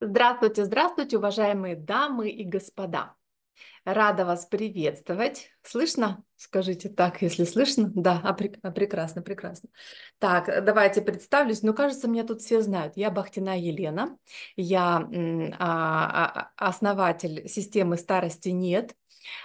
Здравствуйте, здравствуйте, уважаемые дамы и господа. Рада вас приветствовать. Слышно? Скажите так, если слышно. Да, а, прек- а, прекрасно, прекрасно. Так, давайте представлюсь. Ну, кажется, меня тут все знают. Я Бахтина Елена. Я а, а, а, основатель системы «Старости нет».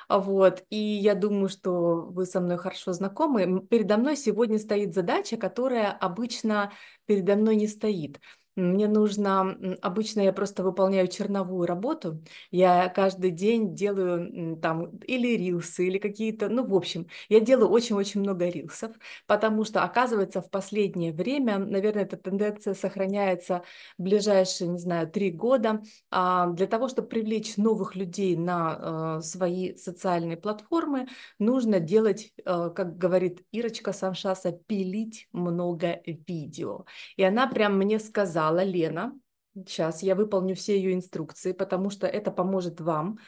Вот, и я думаю, что вы со мной хорошо знакомы. Передо мной сегодня стоит задача, которая обычно передо мной не стоит – мне нужно, обычно я просто выполняю черновую работу, я каждый день делаю там или рилсы, или какие-то, ну, в общем, я делаю очень-очень много рилсов, потому что, оказывается, в последнее время, наверное, эта тенденция сохраняется в ближайшие, не знаю, три года, а, для того, чтобы привлечь новых людей на э, свои социальные платформы, нужно делать, э, как говорит Ирочка Самшаса, пилить много видео. И она прям мне сказала, сказала Лена. Сейчас я выполню все ее инструкции, потому что это поможет вам.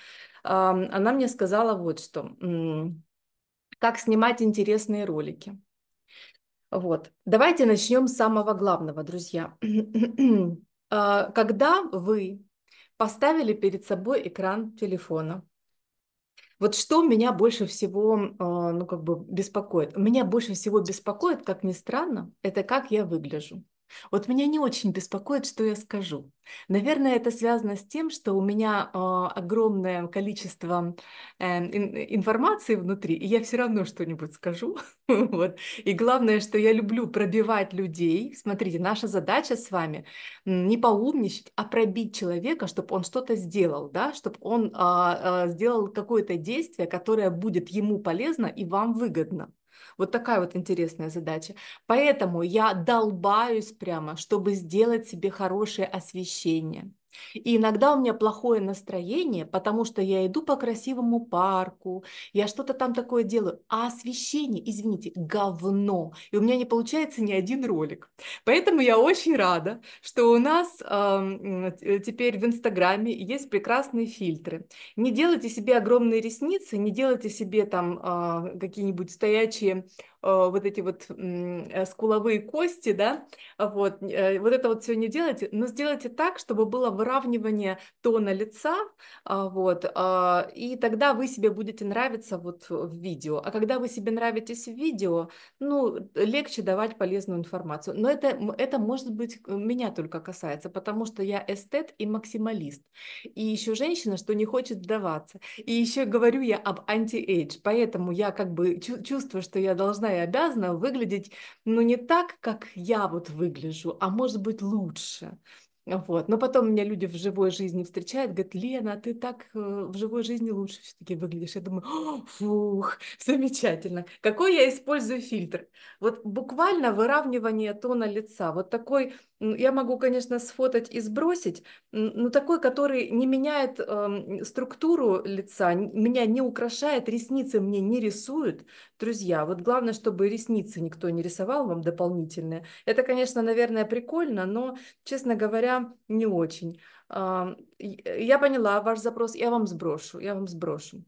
Она мне сказала вот что. Как снимать интересные ролики. Вот. Давайте начнем с самого главного, друзья. А, когда вы поставили перед собой экран телефона, вот что меня больше всего, а, ну, как бы беспокоит? Меня больше всего беспокоит, как ни странно, это как я выгляжу. Вот меня не очень беспокоит, что я скажу. Наверное, это связано с тем, что у меня э, огромное количество э, ин, э, информации внутри, и я все равно что-нибудь скажу. вот. И главное, что я люблю пробивать людей. Смотрите, наша задача с вами не поумничать, а пробить человека, чтобы он что-то сделал, да? чтобы он э, э, сделал какое-то действие, которое будет ему полезно и вам выгодно. Вот такая вот интересная задача. Поэтому я долбаюсь прямо, чтобы сделать себе хорошее освещение. И иногда у меня плохое настроение, потому что я иду по красивому парку, я что-то там такое делаю, а освещение, извините, говно. И у меня не получается ни один ролик. Поэтому я очень рада, что у нас э, теперь в Инстаграме есть прекрасные фильтры. Не делайте себе огромные ресницы, не делайте себе там э, какие-нибудь стоячие Э, вот эти вот э, скуловые кости, да, вот, э, вот это вот все не делайте, но сделайте так, чтобы было выравнивание тона лица, а, вот, а, и тогда вы себе будете нравиться вот в видео, а когда вы себе нравитесь в видео, ну, легче давать полезную информацию, но это, это может быть меня только касается, потому что я эстет и максималист, и еще женщина, что не хочет сдаваться, и еще говорю я об анти-эйдж, поэтому я как бы чувствую, что я должна и обязана выглядеть, ну, не так, как я вот выгляжу, а может быть лучше. Вот. Но потом меня люди в живой жизни встречают, говорят, Лена, а ты так э, в живой жизни лучше все-таки выглядишь. Я думаю, фух, замечательно. Какой я использую фильтр? Вот буквально выравнивание тона лица, вот такой я могу, конечно, сфотать и сбросить, но такой, который не меняет э, структуру лица, меня не украшает, ресницы мне не рисуют. Друзья, вот главное, чтобы ресницы никто не рисовал вам дополнительные. Это, конечно, наверное, прикольно, но, честно говоря, не очень. Э, я поняла ваш запрос, я вам сброшу, я вам сброшу.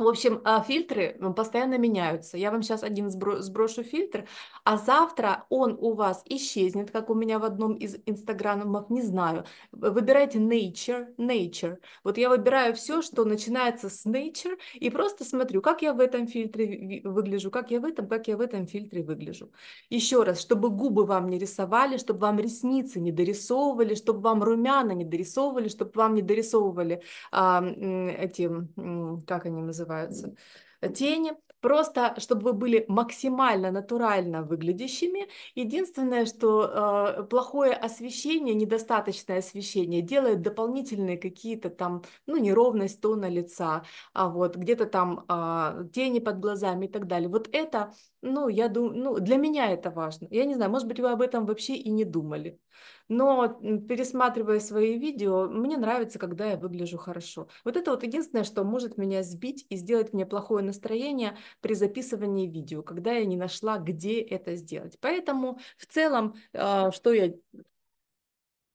В общем, а, фильтры постоянно меняются. Я вам сейчас один сброшу фильтр, а завтра он у вас исчезнет, как у меня в одном из инстаграмов, не знаю. Выбирайте nature, nature. Вот я выбираю все, что начинается с nature, и просто смотрю, как я в этом фильтре выгляжу, как я в этом, как я в этом фильтре выгляжу. Еще раз, чтобы губы вам не рисовали, чтобы вам ресницы не дорисовывали, чтобы вам румяна не дорисовывали, чтобы вам не дорисовывали а, эти, как они называются, называются тени. Просто, чтобы вы были максимально натурально выглядящими. Единственное, что э, плохое освещение, недостаточное освещение делает дополнительные какие-то там, ну, неровность тона лица, а вот где-то там э, тени под глазами и так далее. Вот это ну, я думаю, ну, для меня это важно. Я не знаю, может быть, вы об этом вообще и не думали. Но пересматривая свои видео, мне нравится, когда я выгляжу хорошо. Вот это вот единственное, что может меня сбить и сделать мне плохое настроение при записывании видео, когда я не нашла, где это сделать. Поэтому в целом, а, что я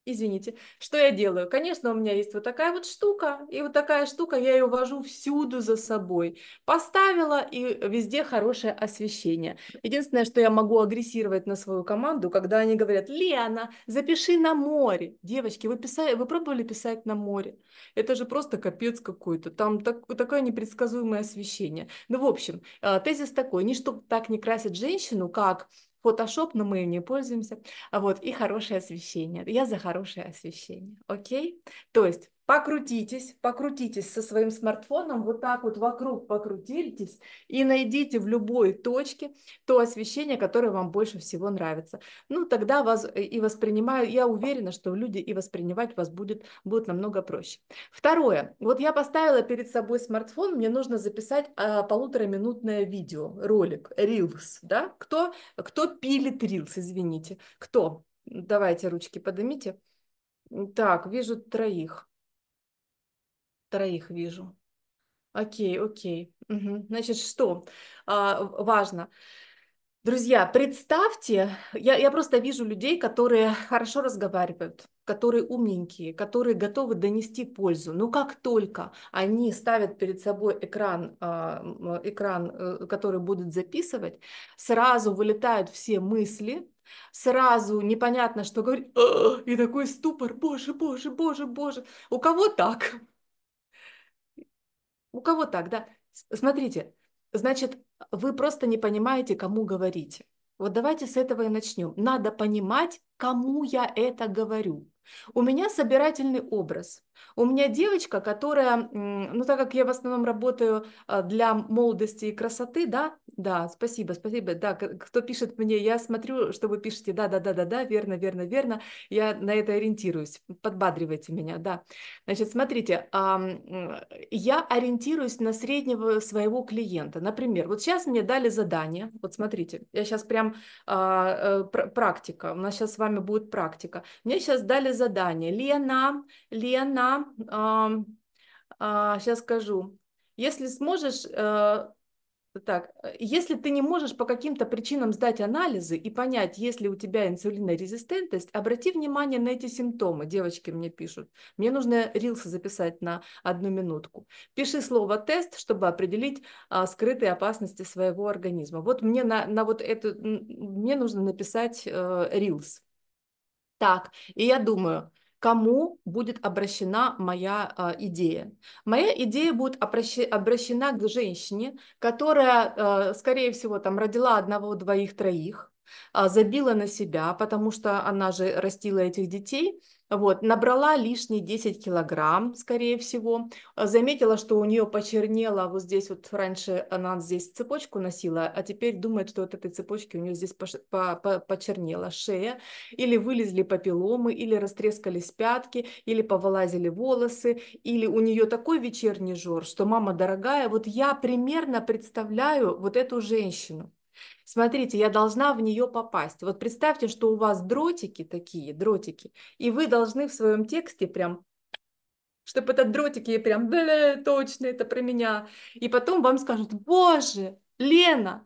извините, что я делаю? Конечно, у меня есть вот такая вот штука, и вот такая штука, я ее вожу всюду за собой. Поставила, и везде хорошее освещение. Единственное, что я могу агрессировать на свою команду, когда они говорят, Лена, запиши на море. Девочки, вы, писали, вы пробовали писать на море? Это же просто капец какой-то, там так, такое непредсказуемое освещение. Ну, в общем, э, тезис такой, ничто так не красит женщину, как Photoshop, но мы им не пользуемся. Вот, и хорошее освещение. Я за хорошее освещение. Окей? То есть покрутитесь, покрутитесь со своим смартфоном, вот так вот вокруг покрутитесь и найдите в любой точке то освещение, которое вам больше всего нравится. Ну, тогда вас э, и воспринимаю, я уверена, что люди и воспринимать вас будет, будет намного проще. Второе, вот я поставила перед собой смартфон, мне нужно записать а, полутораминутное видео, ролик, reels, да, кто, кто пилит рилс, извините, кто? Давайте ручки поднимите. Так, вижу троих. Троих вижу. Окей, окей. Угу. Значит, что? А, важно. Друзья, представьте, я, я просто вижу людей, которые хорошо разговаривают, которые умненькие, которые готовы донести пользу. Но как только они ставят перед собой экран, э, экран э, который будут записывать, сразу вылетают все мысли, сразу непонятно, что говорить, и такой ступор, боже, боже, боже, боже. У кого так? У кого так, да? Смотрите, значит, вы просто не понимаете, кому говорите. Вот давайте с этого и начнем. Надо понимать, кому я это говорю. У меня собирательный образ. У меня девочка, которая, ну так как я в основном работаю а, для молодости и красоты, да, да, спасибо, спасибо, да, кто пишет мне, я смотрю, что вы пишете, да, да, да, да, да, верно, верно, верно, я на это ориентируюсь, подбадривайте меня, да. Значит, смотрите, а, я ориентируюсь на среднего своего клиента, например, вот сейчас мне дали задание, вот смотрите, я сейчас прям а, э, практика, у нас сейчас с вами будет практика, мне сейчас дали задание, Лена, Лена, нужна, сейчас а, скажу, если сможешь, э, так, если ты не можешь по каким-то причинам сдать анализы и понять, есть ли у тебя инсулинорезистентность, обрати внимание на эти симптомы. Девочки мне пишут. Мне нужно рилсы записать на одну минутку. Пиши слово «тест», чтобы определить а, скрытые опасности своего организма. Вот мне, на, на вот это, мне нужно написать э, рилс. Так, и я думаю – кому будет обращена моя э, идея. Моя идея будет обращена к женщине, которая, э, скорее всего, там родила одного, двоих, троих, э, забила на себя, потому что она же растила этих детей, вот, набрала лишние 10 килограмм, скорее всего. А, заметила, что у нее почернела вот здесь вот раньше она здесь цепочку носила, а теперь думает, что от этой цепочки у нее здесь пош... по... По... почернела шея. Или вылезли папилломы, или растрескались пятки, или повылазили волосы, или у нее такой вечерний жор, что мама дорогая, вот я примерно представляю вот эту женщину. Смотрите, я должна в нее попасть. Вот представьте, что у вас дротики такие, дротики, и вы должны в своем тексте прям чтобы этот дротик ей прям, да, точно, это про меня. И потом вам скажут, боже, Лена,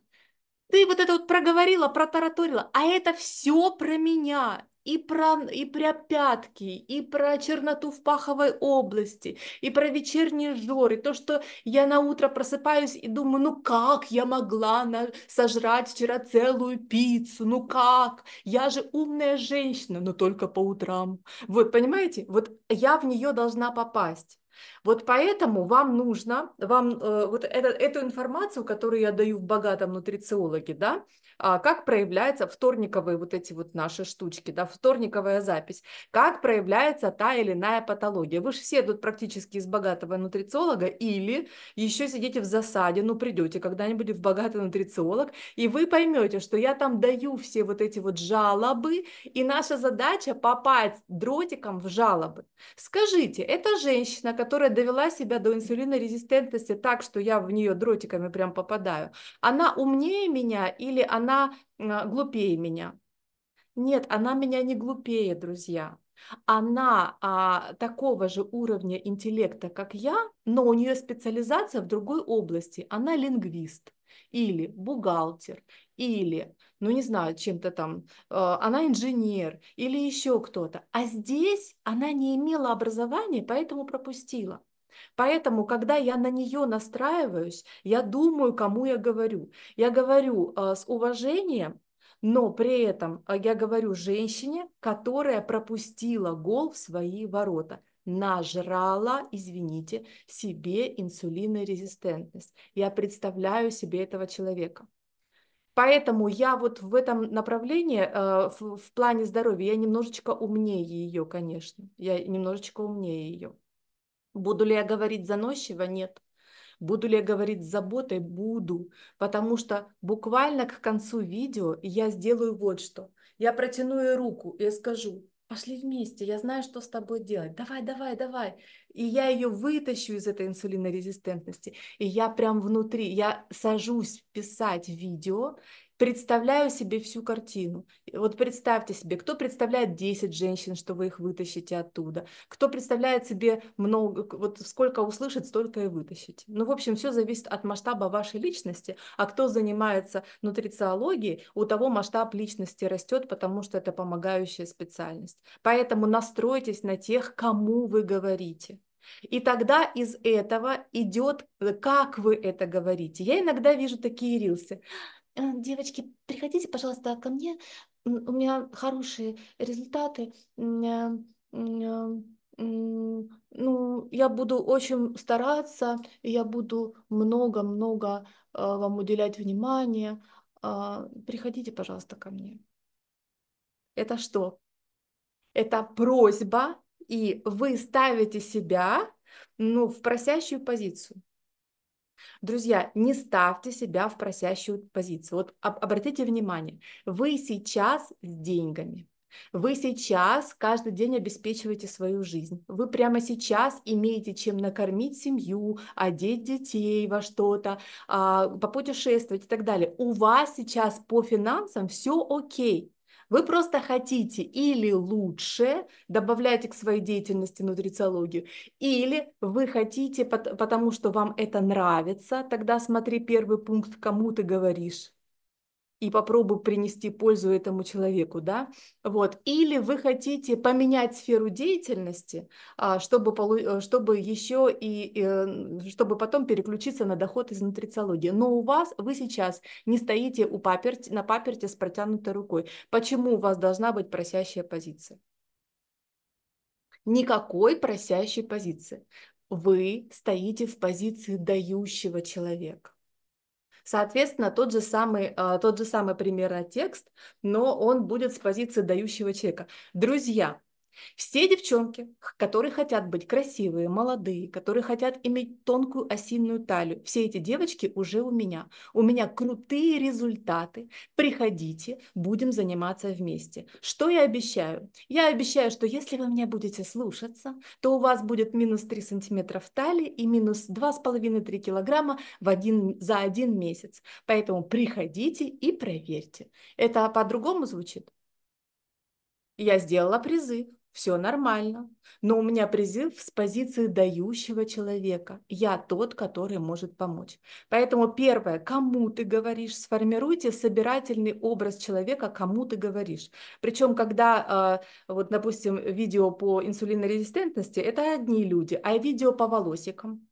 ты вот это вот проговорила, протараторила, а это все про меня и про, и про пятки, и про черноту в паховой области, и про вечерние жоры, то, что я на утро просыпаюсь и думаю, ну как я могла на... сожрать вчера целую пиццу, ну как, я же умная женщина, но только по утрам. Вот, понимаете, вот я в нее должна попасть. Вот поэтому вам нужно, вам э, вот это, эту информацию, которую я даю в богатом нутрициологе, да, а, как проявляется вторниковые вот эти вот наши штучки, да, вторниковая запись, как проявляется та или иная патология. Вы же все тут практически из богатого нутрициолога или еще сидите в засаде, ну придете когда-нибудь в богатый нутрициолог, и вы поймете, что я там даю все вот эти вот жалобы, и наша задача попасть дротиком в жалобы. Скажите, это женщина, которая которая довела себя до инсулинорезистентности так, что я в нее дротиками прям попадаю, она умнее меня или она а, глупее меня? Нет, она меня не глупее, друзья. Она а, такого же уровня интеллекта, как я, но у нее специализация в другой области. Она лингвист или бухгалтер, или, ну не знаю, чем-то там, а, она инженер или еще кто-то. А здесь она не имела образования, поэтому пропустила. Поэтому, когда я на нее настраиваюсь, я думаю, кому я говорю. Я говорю а, с уважением, но при этом а, я говорю женщине, которая пропустила гол в свои ворота нажрала, извините, себе инсулинорезистентность. Я представляю себе этого человека. Поэтому я вот в этом направлении, э, в, в плане здоровья, я немножечко умнее ее, конечно. Я немножечко умнее ее. Буду ли я говорить заносчиво? Нет. Буду ли я говорить с заботой? Буду. Потому что буквально к концу видео я сделаю вот что. Я протяну ей руку и скажу, пошли вместе, я знаю, что с тобой делать, давай, давай, давай. И я ее вытащу из этой инсулинорезистентности, и я прям внутри, я сажусь писать видео, представляю себе всю картину. Вот представьте себе, кто представляет 10 женщин, что вы их вытащите оттуда, кто представляет себе много, вот сколько услышит, столько и вытащите. Ну, в общем, все зависит от масштаба вашей личности, а кто занимается нутрициологией, у того масштаб личности растет, потому что это помогающая специальность. Поэтому настройтесь на тех, кому вы говорите. И тогда из этого идет, э, как вы это говорите. Я иногда вижу такие рилсы. Э, девочки, приходите, пожалуйста, ко мне, у меня хорошие результаты, э, э, ну, я буду очень стараться, я буду много-много вам уделять внимание. А, приходите, пожалуйста, ко мне. Это что? Это просьба, и вы ставите себя ну, в просящую позицию. Друзья, не ставьте себя в просящую позицию. Вот об, обратите внимание, вы сейчас с деньгами. Вы сейчас каждый день обеспечиваете свою жизнь. Вы прямо сейчас имеете чем накормить семью, одеть детей во что-то, а, попутешествовать и так далее. У вас сейчас по финансам все окей. Вы просто хотите или лучше, добавляете к своей деятельности нутрициологию, или вы хотите, потому что вам это нравится, тогда смотри первый пункт, кому ты говоришь и попробую принести пользу этому человеку, да, вот, или вы хотите поменять сферу деятельности, а, чтобы, полу... Э, чтобы еще и, э, чтобы потом переключиться на доход из нутрициологии, но у вас, вы сейчас не стоите у паперти, на паперте с протянутой рукой, почему у вас должна быть просящая позиция? Никакой просящей позиции. Вы стоите в позиции дающего человека Соответственно, тот же самый, а, тот же самый примерно текст, но он будет с позиции дающего человека. Друзья, все девчонки, которые хотят быть красивые, молодые, которые хотят иметь тонкую осинную талию, все эти девочки уже у меня. У меня крутые результаты. Приходите, будем заниматься вместе. Что я обещаю? Я обещаю, что если вы меня будете слушаться, то у вас будет минус 3 сантиметра в талии и минус 2,5-3 килограмма в один, за один месяц. Поэтому приходите и проверьте. Это по-другому звучит? Я сделала призыв все нормально. Но у меня призыв с позиции дающего человека. Я тот, который может помочь. Поэтому первое, кому ты говоришь, сформируйте собирательный образ человека, кому ты говоришь. Причем, когда, а, вот, допустим, видео по инсулинорезистентности, это одни люди, а видео по волосикам,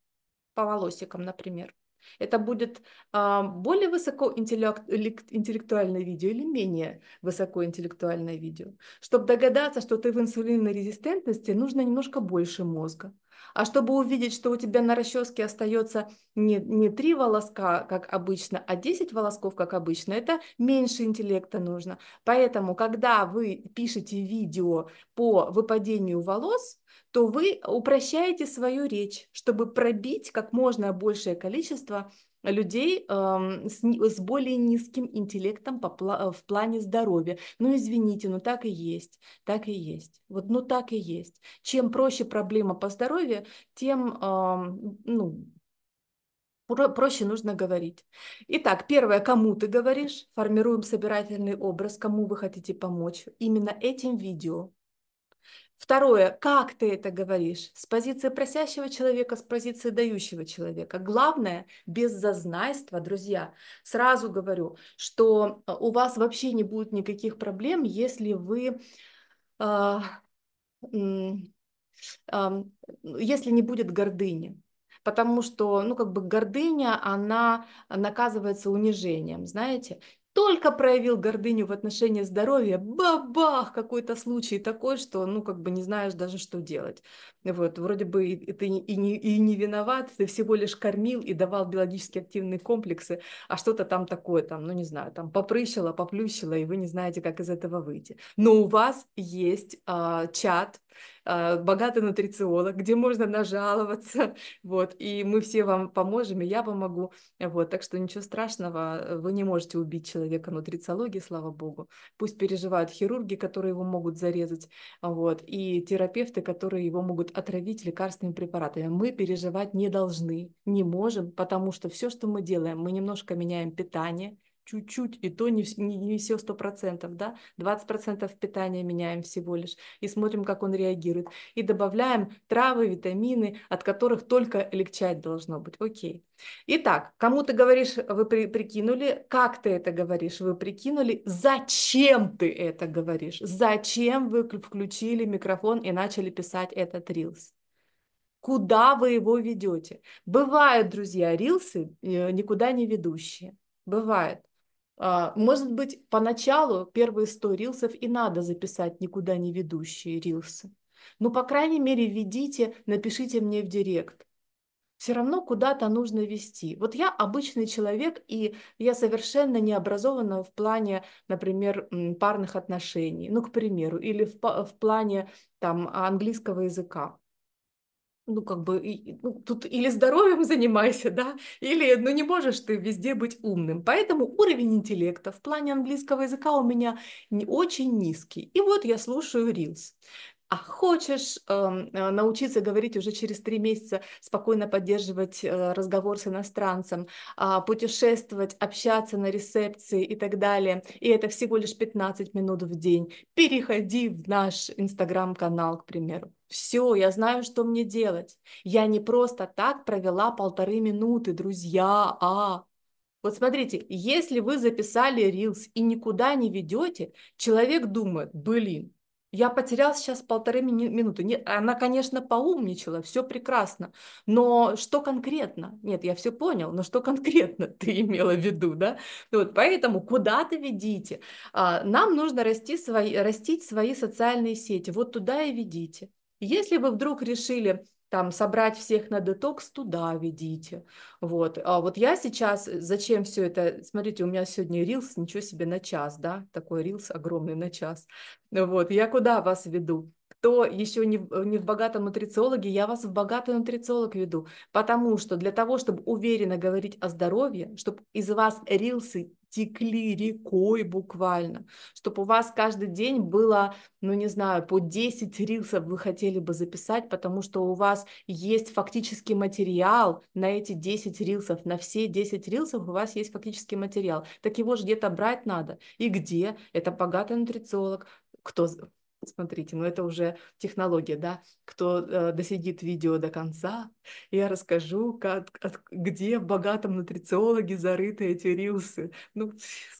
по волосикам, например, это будет э, более высокоинтеллектуальное видео или менее высокоинтеллектуальное видео. Чтобы догадаться, что ты в инсулинной резистентности, нужно немножко больше мозга. А чтобы увидеть, что у тебя на расческе остается не, не 3 волоска, как обычно, а 10 волосков, как обычно, это меньше интеллекта нужно. Поэтому, когда вы пишете видео по выпадению волос, то вы упрощаете свою речь, чтобы пробить как можно большее количество людей с, с более низким интеллектом по, в плане здоровья. Ну, извините, но ну, так и есть, так и есть. Вот, ну, так и есть. Чем проще проблема по здоровью, тем, ну, проще нужно говорить. Итак, первое, кому ты говоришь, формируем собирательный образ, кому вы хотите помочь. Именно этим видео Второе, как ты это говоришь? С позиции просящего человека, с позиции дающего человека. Главное, без зазнайства, друзья. Сразу говорю, что э, у вас вообще не будет никаких проблем, если вы э, если не будет гордыни потому что, ну, как бы гордыня, она наказывается унижением, знаете только проявил гордыню в отношении здоровья, бабах, какой-то случай такой, что, ну, как бы не знаешь даже, что делать. Вот, вроде бы и, ты и не, и не виноват, ты всего лишь кормил и давал биологически активные комплексы, а что-то там такое, там, ну, не знаю, там попрыщило, поплющило, и вы не знаете, как из этого выйти. Но у вас есть а, чат, а, богатый нутрициолог, где можно нажаловаться, вот, и мы все вам поможем, и я помогу, вот, так что ничего страшного, вы не можете убить человека нутрициологии, слава богу, пусть переживают хирурги, которые его могут зарезать, вот, и терапевты, которые его могут отравить лекарственными препаратами, мы переживать не должны, не можем, потому что все, что мы делаем, мы немножко меняем питание, чуть-чуть, и то не, не, не все сто процентов, да, 20 процентов питания меняем всего лишь, и смотрим, как он реагирует, и добавляем травы, витамины, от которых только легчать должно быть, окей. Итак, кому ты говоришь, вы при, прикинули, как ты это говоришь, вы прикинули, зачем ты это говоришь, зачем вы включили микрофон и начали писать этот рилс куда вы его ведете. Бывают, друзья, рилсы э, никуда не ведущие. Бывает. А, может быть, поначалу первые 100 рилсов и надо записать никуда не ведущие рилсы. Но ну, по крайней мере, введите, напишите мне в директ. Все равно куда-то нужно вести. Вот я обычный человек, и я совершенно не образована в плане, например, парных отношений, ну, к примеру, или в, в плане там, английского языка ну, как бы, и, ну, тут или здоровьем занимайся, да, или, ну, не можешь ты везде быть умным. Поэтому уровень интеллекта в плане английского языка у меня не очень низкий. И вот я слушаю Reels. А хочешь эм, э, научиться говорить уже через три месяца, спокойно поддерживать э, разговор с иностранцем, э, путешествовать, общаться на рецепции и так далее, и это всего лишь 15 минут в день, переходи в наш инстаграм-канал, к примеру. Все, я знаю, что мне делать. Я не просто так провела полторы минуты, друзья, а вот смотрите, если вы записали рилс и никуда не ведете, человек думает, блин, я потерял сейчас полторы минуты. Нет, она, конечно, поумничала, все прекрасно. Но что конкретно? Нет, я все понял, но что конкретно ты имела в виду, да? Вот, поэтому куда-то ведите. А, нам нужно расти свои, растить свои социальные сети. Вот туда и ведите. Если вы вдруг решили там собрать всех на детокс, туда ведите. Вот. А вот я сейчас, э, зачем все это, смотрите, у меня сегодня рилс, ничего себе, на час, да, такой рилс огромный на час. Вот, я куда вас веду? кто еще не, не в богатом нутрициологе, я вас в богатый нутрициолог веду, потому что для того, чтобы уверенно говорить о здоровье, чтобы из вас рилсы текли рекой буквально, чтобы у вас каждый день было, ну не знаю, по 10 рилсов вы хотели бы записать, потому что у вас есть фактический материал на эти 10 рилсов, на все 10 рилсов у вас есть фактический материал. Так его же где-то брать надо. И где? Это богатый нутрициолог, кто Смотрите, ну это уже технология, да? Кто э, досидит видео до конца, я расскажу, как, от, где в богатом нутрициологе зарыты эти рилсы. Ну,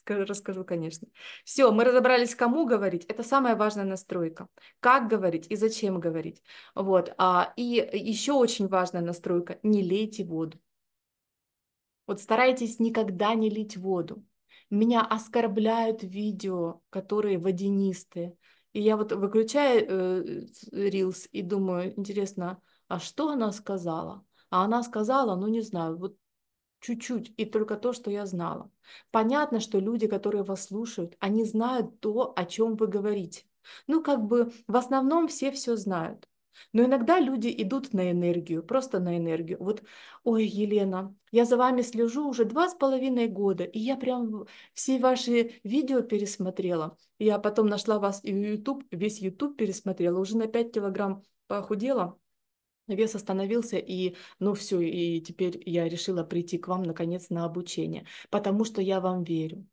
расскажу, конечно. Все, мы разобрались, кому говорить. Это самая важная настройка. Как говорить и зачем говорить. Вот. А, и еще очень важная настройка. Не лейте воду. Вот старайтесь никогда не лить воду. Меня оскорбляют видео, которые водянистые. И я вот выключаю э, и думаю, интересно, а что она сказала? А она сказала, ну не знаю, вот чуть-чуть, и только то, что я знала. Понятно, что люди, которые вас слушают, они знают то, о чем вы говорите. Ну, как бы в основном все все знают. Но иногда люди идут на энергию, просто на энергию. Вот, ой, Елена, я за вами слежу уже два с половиной года, и я прям все ваши видео пересмотрела. Я потом нашла вас и YouTube, весь YouTube пересмотрела, уже на 5 килограмм похудела, вес остановился, и ну все, и теперь я решила прийти к вам наконец на обучение, потому что я вам верю.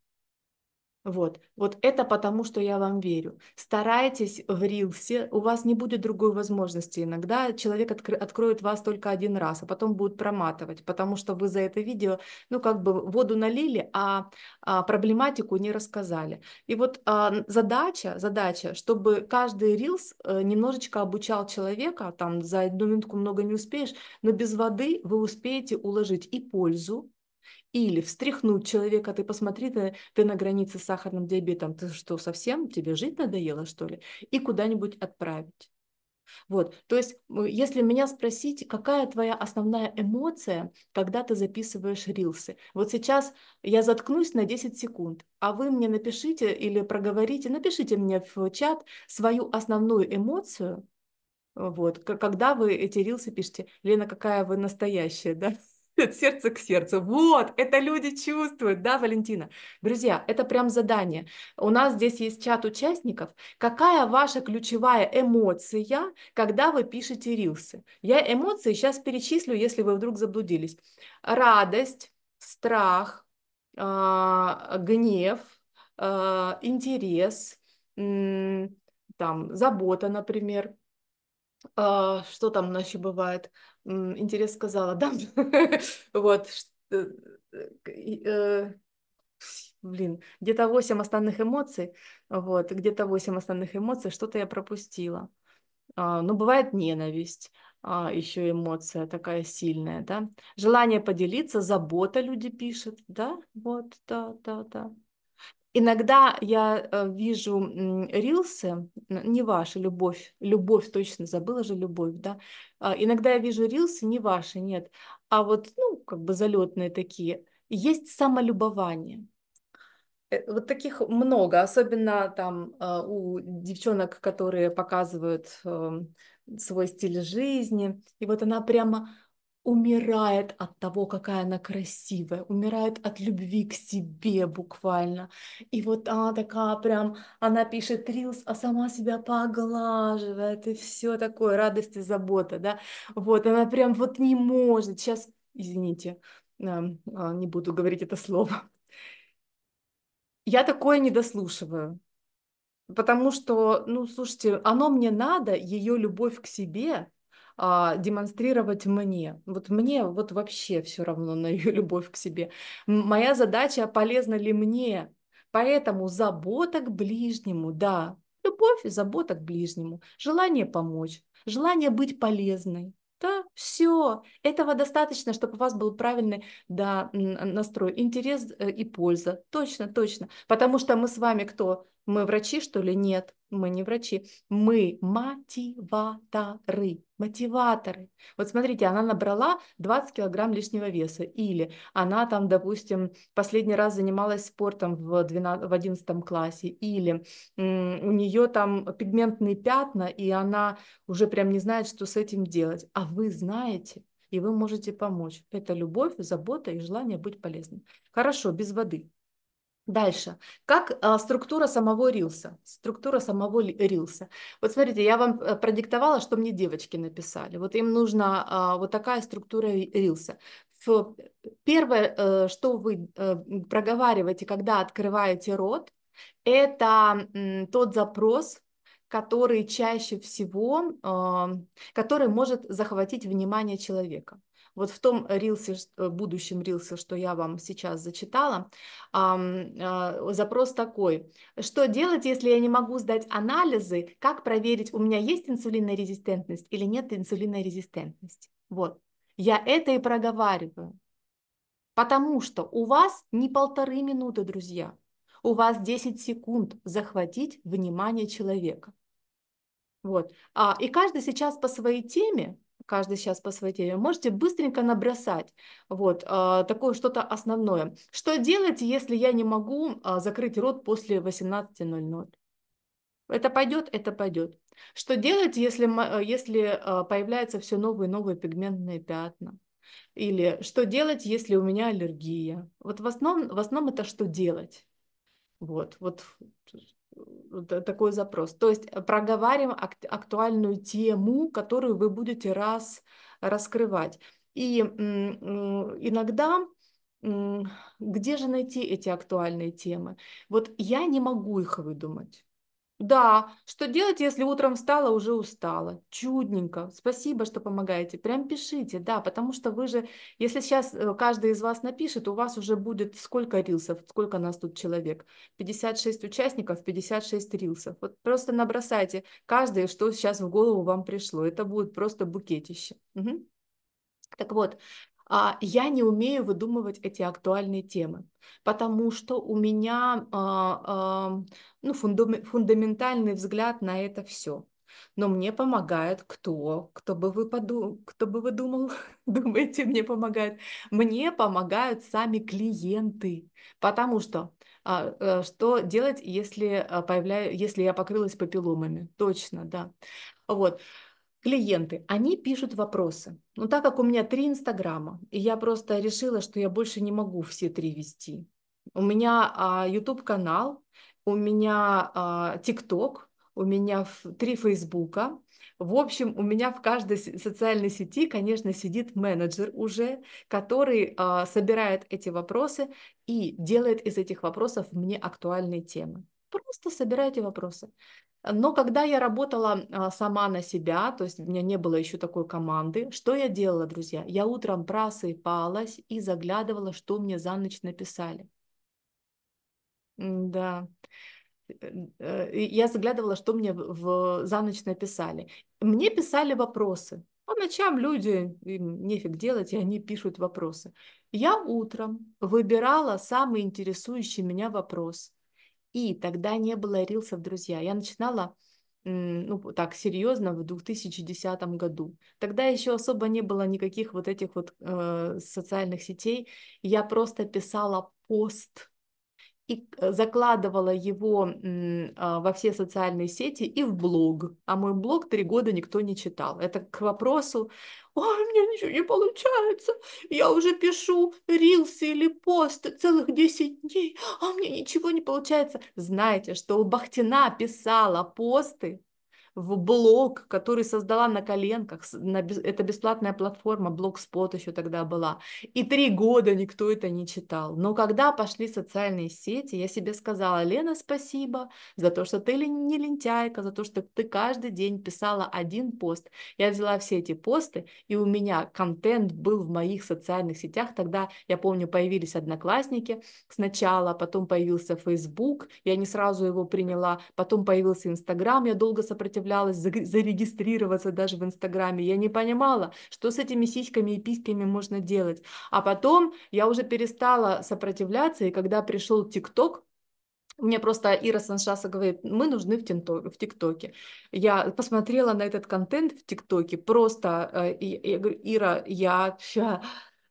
Вот. вот это потому, что я вам верю. Старайтесь в рилсе, у вас не будет другой возможности иногда. Человек откр- откроет вас только один раз, а потом будет проматывать, потому что вы за это видео, ну, как бы воду налили, а, а проблематику не рассказали. И вот а, задача, задача, чтобы каждый рилс э, немножечко обучал человека, там за одну минутку много не успеешь, но без воды вы успеете уложить и пользу, или встряхнуть человека, ты посмотри, ты, ты на границе с сахарным диабетом, ты что, совсем тебе жить надоело, что ли? И куда-нибудь отправить. Вот, то есть, если меня спросить, какая твоя основная эмоция, когда ты записываешь рилсы? Вот сейчас я заткнусь на 10 секунд, а вы мне напишите или проговорите, напишите мне в чат свою основную эмоцию, вот, когда вы эти рилсы пишете. Лена, какая вы настоящая, да? от сердца к сердцу. Вот, это люди чувствуют, да, Валентина? Друзья, это прям задание. У нас здесь есть чат участников. Какая ваша ключевая эмоция, когда вы пишете рилсы? Я эмоции сейчас перечислю, если вы вдруг заблудились. Радость, страх, а, гнев, а, интерес, там, забота, например, а, что там ночью бывает, интерес сказала, да, вот, э, э, блин, где-то 8 основных эмоций, вот, где-то 8 основных эмоций, что-то я пропустила. А, ну, бывает ненависть, а, еще эмоция такая сильная, да. Желание поделиться, забота люди пишут, да, вот, да, да, да. Иногда я э, вижу рилсы, не ваша любовь, любовь точно, забыла же любовь, да. А, иногда я вижу рилсы, не ваши, нет, а вот, ну, как бы залетные такие. Есть самолюбование. Э, вот таких много, особенно там э, у девчонок, которые показывают эм, свой стиль жизни. И вот она прямо умирает от того, какая она красивая, умирает от любви к себе буквально. И вот она такая прям, она пишет рилс, а сама себя поглаживает, и все такое, радость и забота, да. Вот, она прям вот не может, сейчас, извините, эм, а, не буду говорить это слово. Я такое не дослушиваю. Потому что, ну, слушайте, оно мне надо, ее любовь к себе, а, демонстрировать мне. Вот мне вот вообще все равно на ее любовь к себе. Моя задача, полезна ли мне. Поэтому забота к ближнему, да, любовь и забота к ближнему, желание помочь, желание быть полезной. Да, все. Этого достаточно, чтобы у вас был правильный да, настрой, интерес э, и польза. Точно, точно. Потому что мы с вами кто? Мы врачи, что ли? Нет мы не врачи, мы мотиваторы, мотиваторы. Вот смотрите, она набрала 20 килограмм лишнего веса, или она там, допустим, последний раз занималась спортом в, 12, в 11 классе, или у нее там пигментные пятна, и она уже прям не знает, что с этим делать. А вы знаете, и вы можете помочь. Это любовь, забота и желание быть полезным. Хорошо, без воды. Дальше. Как а, структура самого рилса? Структура самого рилса. Вот смотрите, я вам э, продиктовала, что мне девочки написали. Вот им нужна а, вот такая структура рилса. первое, э, что вы э, проговариваете, когда открываете рот, это тот запрос, который чаще всего, который может захватить внимание человека вот в том рилсе, э, будущем рилсе, что я вам сейчас зачитала, а, запрос такой, что делать, если я не могу сдать анализы, как проверить, у меня есть инсулинная резистентность или нет инсулинной резистентности. Вот, я это и проговариваю. Потому что у вас не полторы минуты, друзья. У вас 10 секунд захватить внимание человека. Вот. А, и каждый сейчас по своей теме каждый сейчас по своей теме, можете быстренько набросать вот а, такое что-то основное. Что делать, если я не могу а, закрыть рот после 18.00? Это пойдет, это пойдет. Что делать, если, а, если появляются все новые и новые пигментные пятна? Или что делать, если у меня аллергия? Вот в основном, в основном это что делать. Вот, вот Э, такой запрос. То есть э, проговариваем актуальную тему, которую вы будете раз раскрывать. И иногда где же найти эти актуальные темы? Вот я не могу их выдумать. Да, что делать, если утром встала, уже устала? Чудненько. Спасибо, что помогаете. Прям пишите, да, потому что вы же, если сейчас э, каждый из вас напишет, у вас уже будет сколько рилсов, сколько нас тут человек? 56 участников, 56 рилсов. Вот просто набросайте каждое, что сейчас в голову вам пришло. Это будет просто букетище. Угу. Так вот, а я не умею выдумывать эти актуальные темы, потому что у меня а, ну, фундаментальный взгляд на это все. Но мне помогает кто? Кто бы вы, поду... кто бы вы думал? Думаете, мне помогает? Мне помогают сами клиенты, потому что а, э, что делать, если, а, появля... если я покрылась папилломами? Точно, да. Вот. Клиенты, они пишут вопросы. Но так как у меня три инстаграма, и я просто решила, что я больше не могу все три вести. У меня а, YouTube канал, у меня а, TikTok, у меня три фейсбука. В общем, у меня в каждой социальной сети, конечно, сидит менеджер уже, который а, собирает эти вопросы и делает из этих вопросов мне актуальные темы. Просто собирайте вопросы. Но когда я работала а, сама на себя, то есть у меня не было еще такой команды, что я делала, друзья? Я утром просыпалась и заглядывала, что мне за ночь написали. Да. Э, э, я заглядывала, что мне в, за ночь написали. Мне писали вопросы. По ночам люди, им нефиг делать, и они пишут вопросы. Я утром выбирала самый интересующий меня вопрос. И тогда не было рилсов, друзья. Я начинала ну, так серьезно в 2010 году. Тогда еще особо не было никаких вот этих вот э, социальных сетей. Я просто писала пост и э, закладывала его а, во все социальные сети и в блог. А мой блог три года никто не читал. Это к вопросу, ой, у меня ничего не получается, я уже пишу рилсы или посты целых 10 дней, а у меня ничего не получается. Знаете, что у Бахтина писала посты в блог, который создала на коленках. На, это бесплатная платформа, блогспот еще тогда была. И три года никто это не читал. Но когда пошли социальные сети, я себе сказала, Лена, спасибо за то, что ты не лентяйка, за то, что ты каждый день писала один пост. Я взяла все эти посты, и у меня контент был в моих социальных сетях. Тогда, я помню, появились одноклассники сначала, потом появился Facebook, я не сразу его приняла, потом появился Instagram. я долго сопротивлялась сопротивлялась зарегистрироваться даже в Инстаграме. Я не понимала, что с этими сиськами и письками можно делать. А потом я уже перестала сопротивляться, и когда пришел ТикТок, мне просто Ира Саншаса говорит, мы нужны в ТикТоке. Я посмотрела на этот контент в ТикТоке, просто, э, я говорю, Ира, я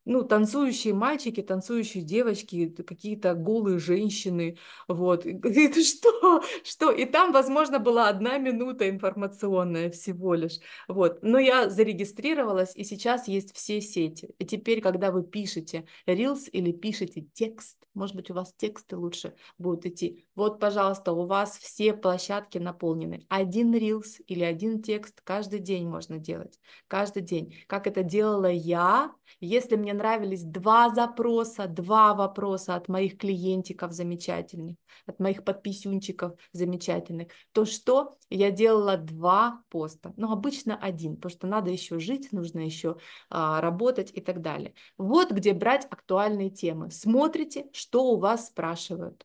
ну, танцующие мальчики, танцующие девочки, какие-то голые женщины, вот. Это что? Что? И там, возможно, была одна минута информационная всего лишь, вот. Но я зарегистрировалась, и сейчас есть все сети. И теперь, когда вы пишете Reels или пишете текст, может быть, у вас тексты лучше будут идти, вот, пожалуйста, у вас все площадки наполнены. Один рилс или один текст каждый день можно делать. Каждый день. Как это делала я. Если мне нравились два запроса, два вопроса от моих клиентиков замечательных, от моих подписюнчиков замечательных, то что? Я делала два поста. Ну, обычно один, потому что надо еще жить, нужно еще а, работать и так далее. Вот где брать актуальные темы. Смотрите, что у вас спрашивают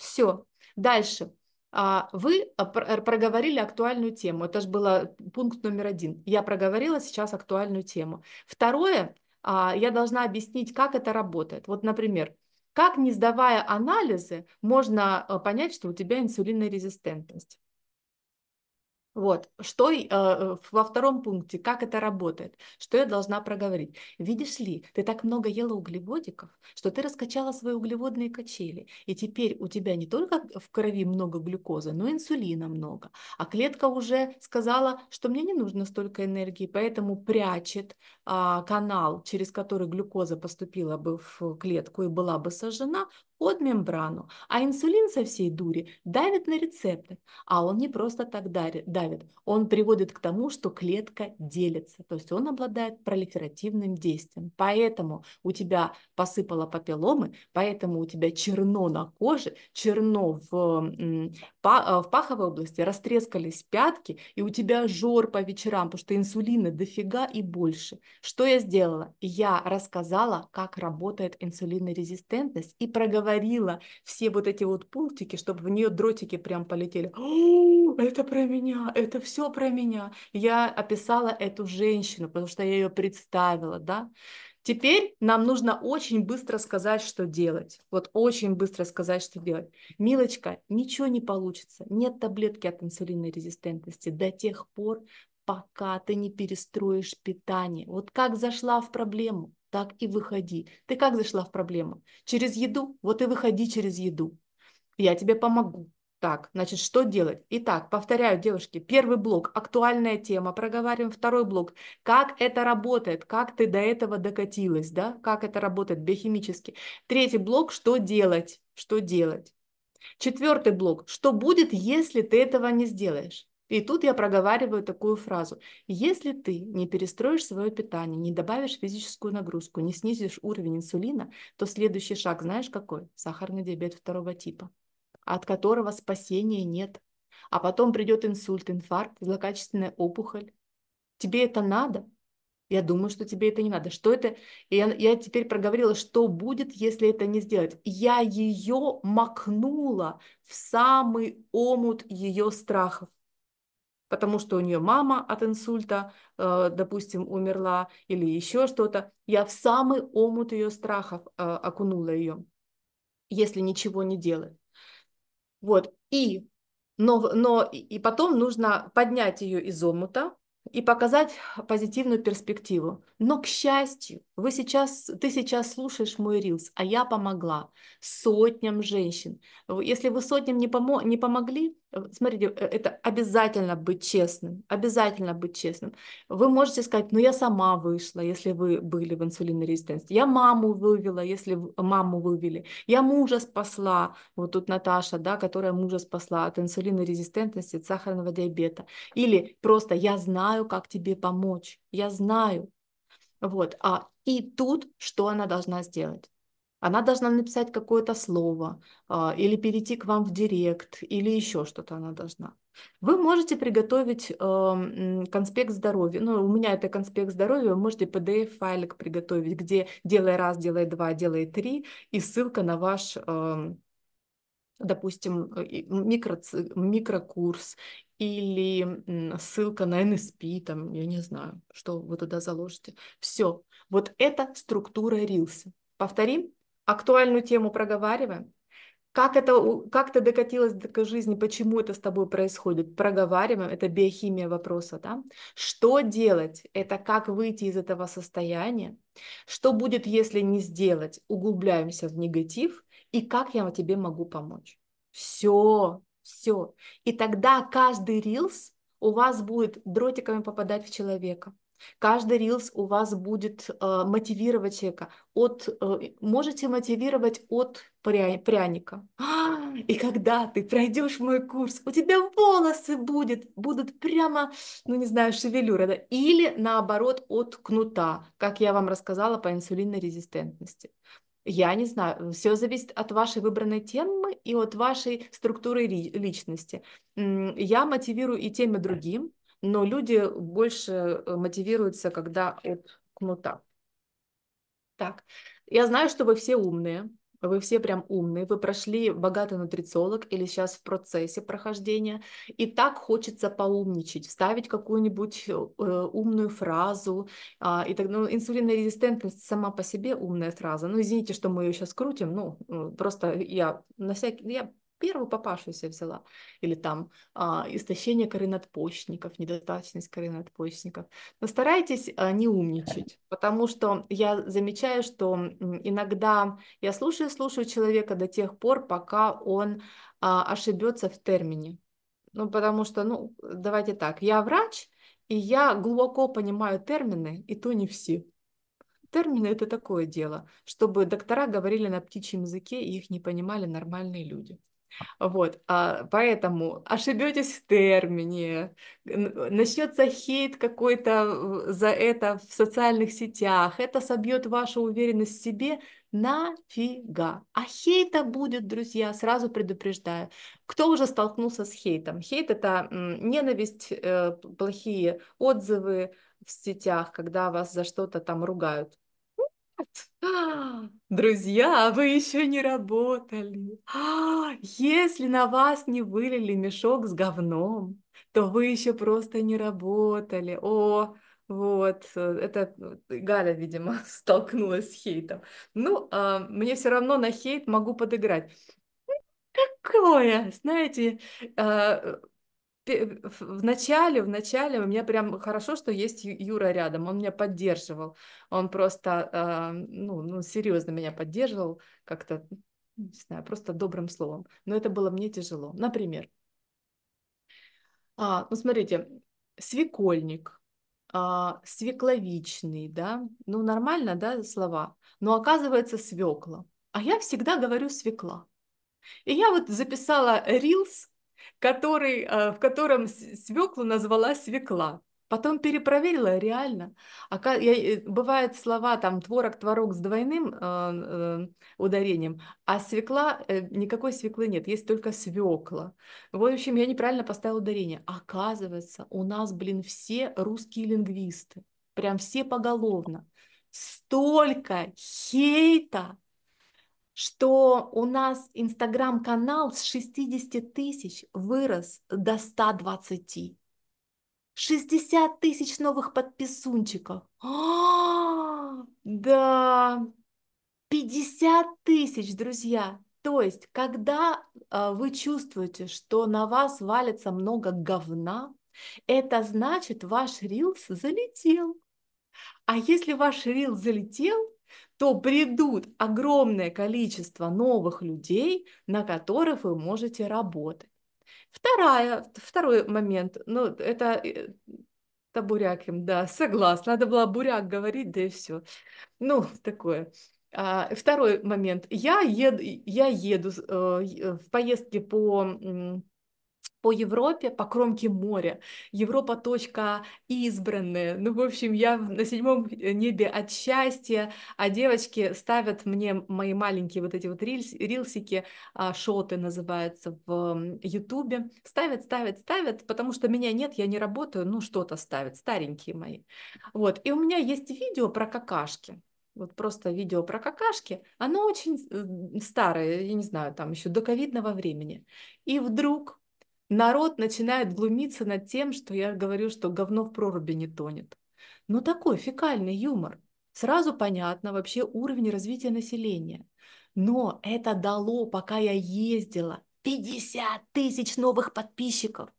все. Дальше. А, вы а, э, проговорили актуальную тему. Это же было пункт номер один. Я проговорила сейчас актуальную тему. Второе, а, я должна объяснить, как это работает. Вот, например, как не сдавая анализы, можно э, понять, что у тебя инсулинная резистентность. Вот, что э, во втором пункте, как это работает, что я должна проговорить. Видишь ли, ты так много ела углеводиков, что ты раскачала свои углеводные качели, и теперь у тебя не только в крови много глюкозы, но и инсулина много. А клетка уже сказала, что мне не нужно столько энергии, поэтому прячет э, канал, через который глюкоза поступила бы в клетку и была бы сожжена, под мембрану, а инсулин со всей дури давит на рецепты, а он не просто так давит, он приводит к тому, что клетка делится, то есть он обладает пролиферативным действием. Поэтому у тебя посыпало папилломы, поэтому у тебя черно на коже, черно в, э, в паховой области, растрескались пятки, и у тебя жор по вечерам, потому что инсулина дофига и больше. Что я сделала? Я рассказала, как работает инсулинорезистентность и проговорила говорила все вот эти вот пунктики, чтобы в нее дротики прям полетели. это про меня, это все про меня. Я описала эту женщину, потому что я ее представила, да. Теперь нам нужно очень быстро сказать, что делать. Вот очень быстро сказать, что делать. Милочка, ничего не получится. Нет таблетки от инсулинной резистентности до тех пор, пока ты не перестроишь питание. Вот как зашла в проблему, так и выходи. Ты как зашла в проблему? Через еду? Вот и выходи через еду. Я тебе помогу. Так, значит, что делать? Итак, повторяю, девушки, первый блок – актуальная тема, проговариваем второй блок. Как это работает? Как ты до этого докатилась, да? Как это работает биохимически? Третий блок – что делать? Что делать? Четвертый блок – что будет, если ты этого не сделаешь? И тут я проговариваю такую фразу. Если ты не перестроишь свое питание, не добавишь физическую нагрузку, не снизишь уровень инсулина, то следующий шаг знаешь какой? Сахарный диабет второго типа, от которого спасения нет. А потом придет инсульт, инфаркт, злокачественная опухоль. Тебе это надо? Я думаю, что тебе это не надо. Что это? Я, я теперь проговорила, что будет, если это не сделать. Я ее макнула в самый омут ее страхов потому что у нее мама от инсульта, э, допустим, умерла или еще что-то. Я в самый омут ее страхов э, окунула ее, если ничего не делать. Вот, и, но, но и потом нужно поднять ее из омута, и показать позитивную перспективу. Но, к счастью, вы сейчас, ты сейчас слушаешь мой рилс, а я помогла сотням женщин. Если вы сотням не, помо, не помогли, Э, смотрите, э, это обязательно быть честным, обязательно быть честным. Вы можете сказать, ну я сама вышла, если вы были в инсулинорезистентности, я маму вывела, если маму вывели, я мужа спасла, вот тут Наташа, да, которая мужа спасла от инсулинорезистентности, от сахарного диабета. Или просто я знаю, как тебе помочь, я знаю. Вот, а и тут что она должна сделать? она должна написать какое-то слово а, или перейти к вам в директ или еще что-то она должна. Вы можете приготовить а, конспект здоровья. Ну, у меня это конспект здоровья. Вы можете PDF-файлик приготовить, где делай раз, делай два, делай три, и ссылка на ваш допустим, э, микро, микрокурс или ссылка на nsp там, я не знаю, что вы туда заложите. Все. Вот это структура рилса. Повторим? актуальную тему проговариваем. Как, это, как ты докатилась до жизни, почему это с тобой происходит, проговариваем, это биохимия вопроса, да? Что делать, это как выйти из этого состояния, что будет, если не сделать, углубляемся в негатив, и как я тебе могу помочь. Все, все. И тогда каждый рилс у вас будет дротиками попадать в человека. Каждый рилс у вас будет э, мотивировать человека. От, э, можете мотивировать от пря- пряника. А, и когда ты пройдешь мой курс, у тебя волосы будет, будут прямо, ну не знаю, шевелюра. Да? Или наоборот от кнута, как я вам рассказала по инсулинной резистентности. Я не знаю, все зависит от вашей выбранной темы и от вашей структуры личности. Я мотивирую и тем, и другим но люди больше э, мотивируются, когда от кнута. Так, я знаю, что вы все умные, вы все прям умные, вы прошли богатый нутрициолог или сейчас в процессе прохождения, и так хочется поумничать, вставить какую-нибудь э, умную фразу, э, и так, ну, инсулинная резистентность сама по себе умная фраза, ну, извините, что мы ее сейчас крутим, ну, э, просто я на всякий, я первую папашу себе взяла. Или там а, истощение коры надпочечников, недостаточность коры надпочечников. Но старайтесь а, не умничать, потому что я замечаю, что иногда я слушаю-слушаю человека до тех пор, пока он а, ошибется в термине. Ну, потому что, ну, давайте так, я врач, и я глубоко понимаю термины, и то не все. Термины – это такое дело, чтобы доктора говорили на птичьем языке, и их не понимали нормальные люди. Вот, а, поэтому ошибетесь в термине, начнется хейт какой-то э, за это в социальных сетях, это собьет вашу уверенность в себе нафига. А хейта будет, друзья, сразу предупреждаю. Кто уже столкнулся с хейтом? Хейт это ненависть, э, плохие отзывы в сетях, когда вас за что-то там ругают. Друзья, вы еще не работали. А, если на вас не вылили мешок с говном, то вы еще просто не работали. О, вот, э, это э, Галя, видимо, столкнулась с хейтом. Ну, а, мне все равно на хейт могу подыграть. Какое, знаете, а, Э, в начале, в начале у меня прям хорошо, что есть Юра рядом, он меня поддерживал, он просто, а, ну, ну серьезно меня поддерживал, как-то, ну, не знаю, просто добрым словом, но это было мне тяжело. Например, а, ну, смотрите, свекольник, а, свекловичный, да, ну, нормально, да, слова, но оказывается свекла, а я всегда говорю свекла. И я вот записала рилс который, э, в котором свеклу назвала свекла. Потом перепроверила, реально. А бывают слова там творог, творог с двойным э, ударением, а свекла, никакой свеклы нет, есть только свекла. В общем, я неправильно поставила ударение. Оказывается, у нас, блин, все русские лингвисты, прям все поголовно. Столько хейта что у нас Инстаграм-канал с 60 тысяч вырос до 120. 60 тысяч новых подписунчиков. О, а, да, 50 тысяч, друзья. То есть, когда э, вы чувствуете, что на вас валится много говна, это значит, ваш рилс залетел. А если ваш рил залетел, то придут огромное количество новых людей, на которых вы можете работать. Вторая, второй момент, ну, это э, табуряким, да, согласна, надо было буряк говорить, да и все. Ну, такое. А, второй момент. Я еду, я еду э, в поездке по по Европе, по кромке моря. Европа точка избранная. Ну, в общем, я на седьмом э, небе от счастья, а девочки ставят мне мои маленькие вот эти вот рильс, рилсики, а, шоты называются в Ютубе, ставят, ставят, ставят, потому что меня нет, я не работаю, ну, что-то ставят, старенькие мои. Вот, и у меня есть видео про какашки вот просто видео про какашки, оно очень э, старое, я не знаю, там еще до ковидного времени. И вдруг народ начинает глумиться над тем, что я говорю, что говно в проруби не тонет. Ну такой фекальный юмор. Сразу понятно вообще уровень развития населения. Но это дало, пока я ездила, 50 тысяч новых подписчиков.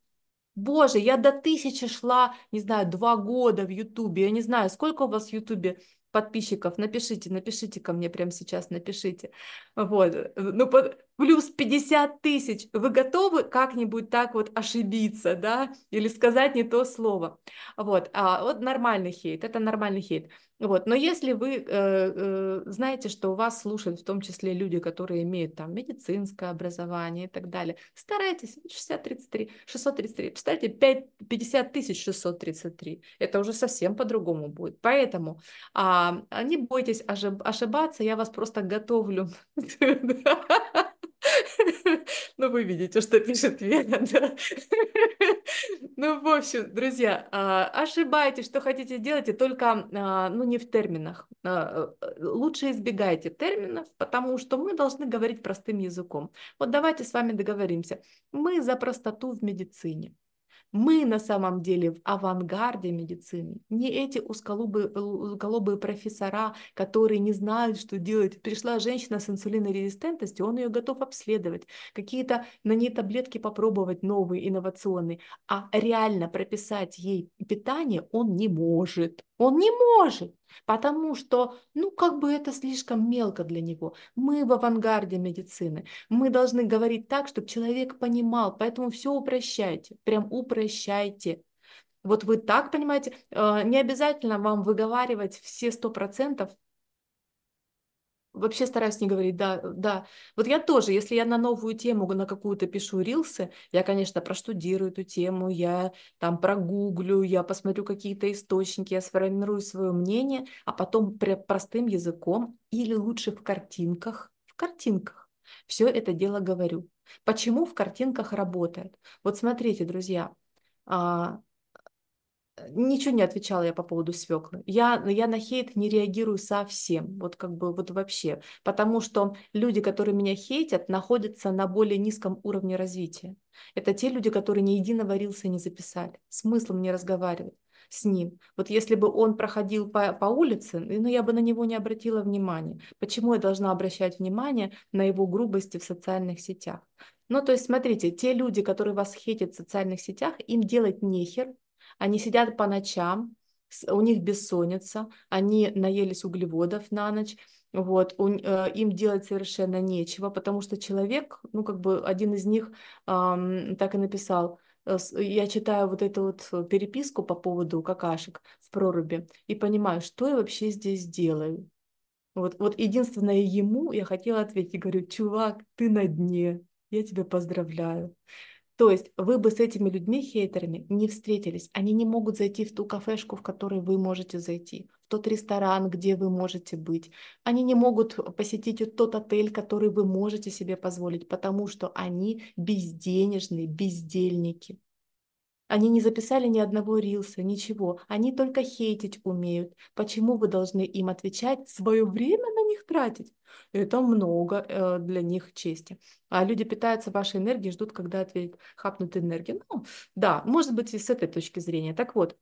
Боже, я до тысячи шла, не знаю, два года в Ютубе. Я не знаю, сколько у вас в Ютубе подписчиков, напишите, напишите ко мне прямо сейчас, напишите. Вот. Э, ну, под... плюс 50 тысяч. Вы готовы как-нибудь так вот ошибиться, да, или сказать не то слово? Вот. А вот нормальный хейт, это нормальный хейт. Вот. Но если вы э, э, знаете, что у вас слушают в том числе люди, которые имеют там медицинское образование и так далее, старайтесь, 633, 633, представьте, 5, 50 тысяч 633, это уже совсем по-другому будет. Поэтому а, не бойтесь ошиб ошибаться, я вас просто готовлю Ну, вы видите, что пишет Вера, да. Ну, в общем, друзья, а, ошибайтесь, что хотите делайте, только а, ну, не в терминах. А, э, лучше избегайте терминов, потому что мы должны говорить простым языком. Вот давайте с вами договоримся. Мы за простоту в медицине. Мы на самом деле в авангарде медицины. Не эти узколобые, профессора, которые не знают, что делать. Пришла женщина с инсулинорезистентностью, он ее готов обследовать, какие-то на ней таблетки попробовать новые, инновационные. А реально прописать ей питание он не может. Он не может, потому что, ну, как бы это слишком мелко для него. Мы в авангарде медицины. Мы должны говорить так, чтобы человек понимал. Поэтому все упрощайте, прям упрощайте. Вот вы так понимаете, э, не обязательно вам выговаривать все сто процентов вообще стараюсь не говорить, да, да. Вот я тоже, если я на новую тему, на какую-то пишу рилсы, я, конечно, проштудирую эту тему, я там прогуглю, я посмотрю какие-то источники, я сформирую свое мнение, а потом простым языком или лучше в картинках, в картинках. Все это дело говорю. Почему в картинках работает? Вот смотрите, друзья, а, Э, ничего не отвечала я по поводу свеклы. Я, ну, я на хейт не реагирую совсем, вот как бы вот вообще, потому что люди, которые меня хейтят, находятся на более низком уровне развития. Это те люди, которые ни единого и не записали, смысл мне разговаривать с ним. Вот если бы он проходил по, по улице, ну, я бы на него не обратила внимания. Почему я должна обращать внимание на его грубости в социальных сетях? Ну, то есть, смотрите, те люди, которые вас хейтят в социальных сетях, им делать нехер, они сидят по ночам, у них бессонница, они наелись углеводов на ночь, вот, у, э, им делать совершенно нечего, потому что человек, ну, как бы один из них э, так и написал, э, я читаю вот эту вот э, переписку по поводу какашек в проруби и понимаю, что я вообще здесь делаю. Вот, вот единственное ему я хотела ответить, говорю, чувак, ты на дне, я тебя поздравляю. То есть вы бы с этими людьми, хейтерами, не встретились. Они не могут зайти в ту кафешку, в которой вы можете зайти, в тот ресторан, где вы можете быть. Они не могут посетить тот отель, который вы можете себе позволить, потому что они безденежные, бездельники. Они не записали ни одного рилса, ничего. Они только хейтить умеют. Почему вы должны им отвечать, свое время на них тратить? Это много э, для них чести. А люди питаются вашей энергией, ждут, когда ответят, хапнут энергию. Ну, да, может быть, и с этой точки зрения. Так вот,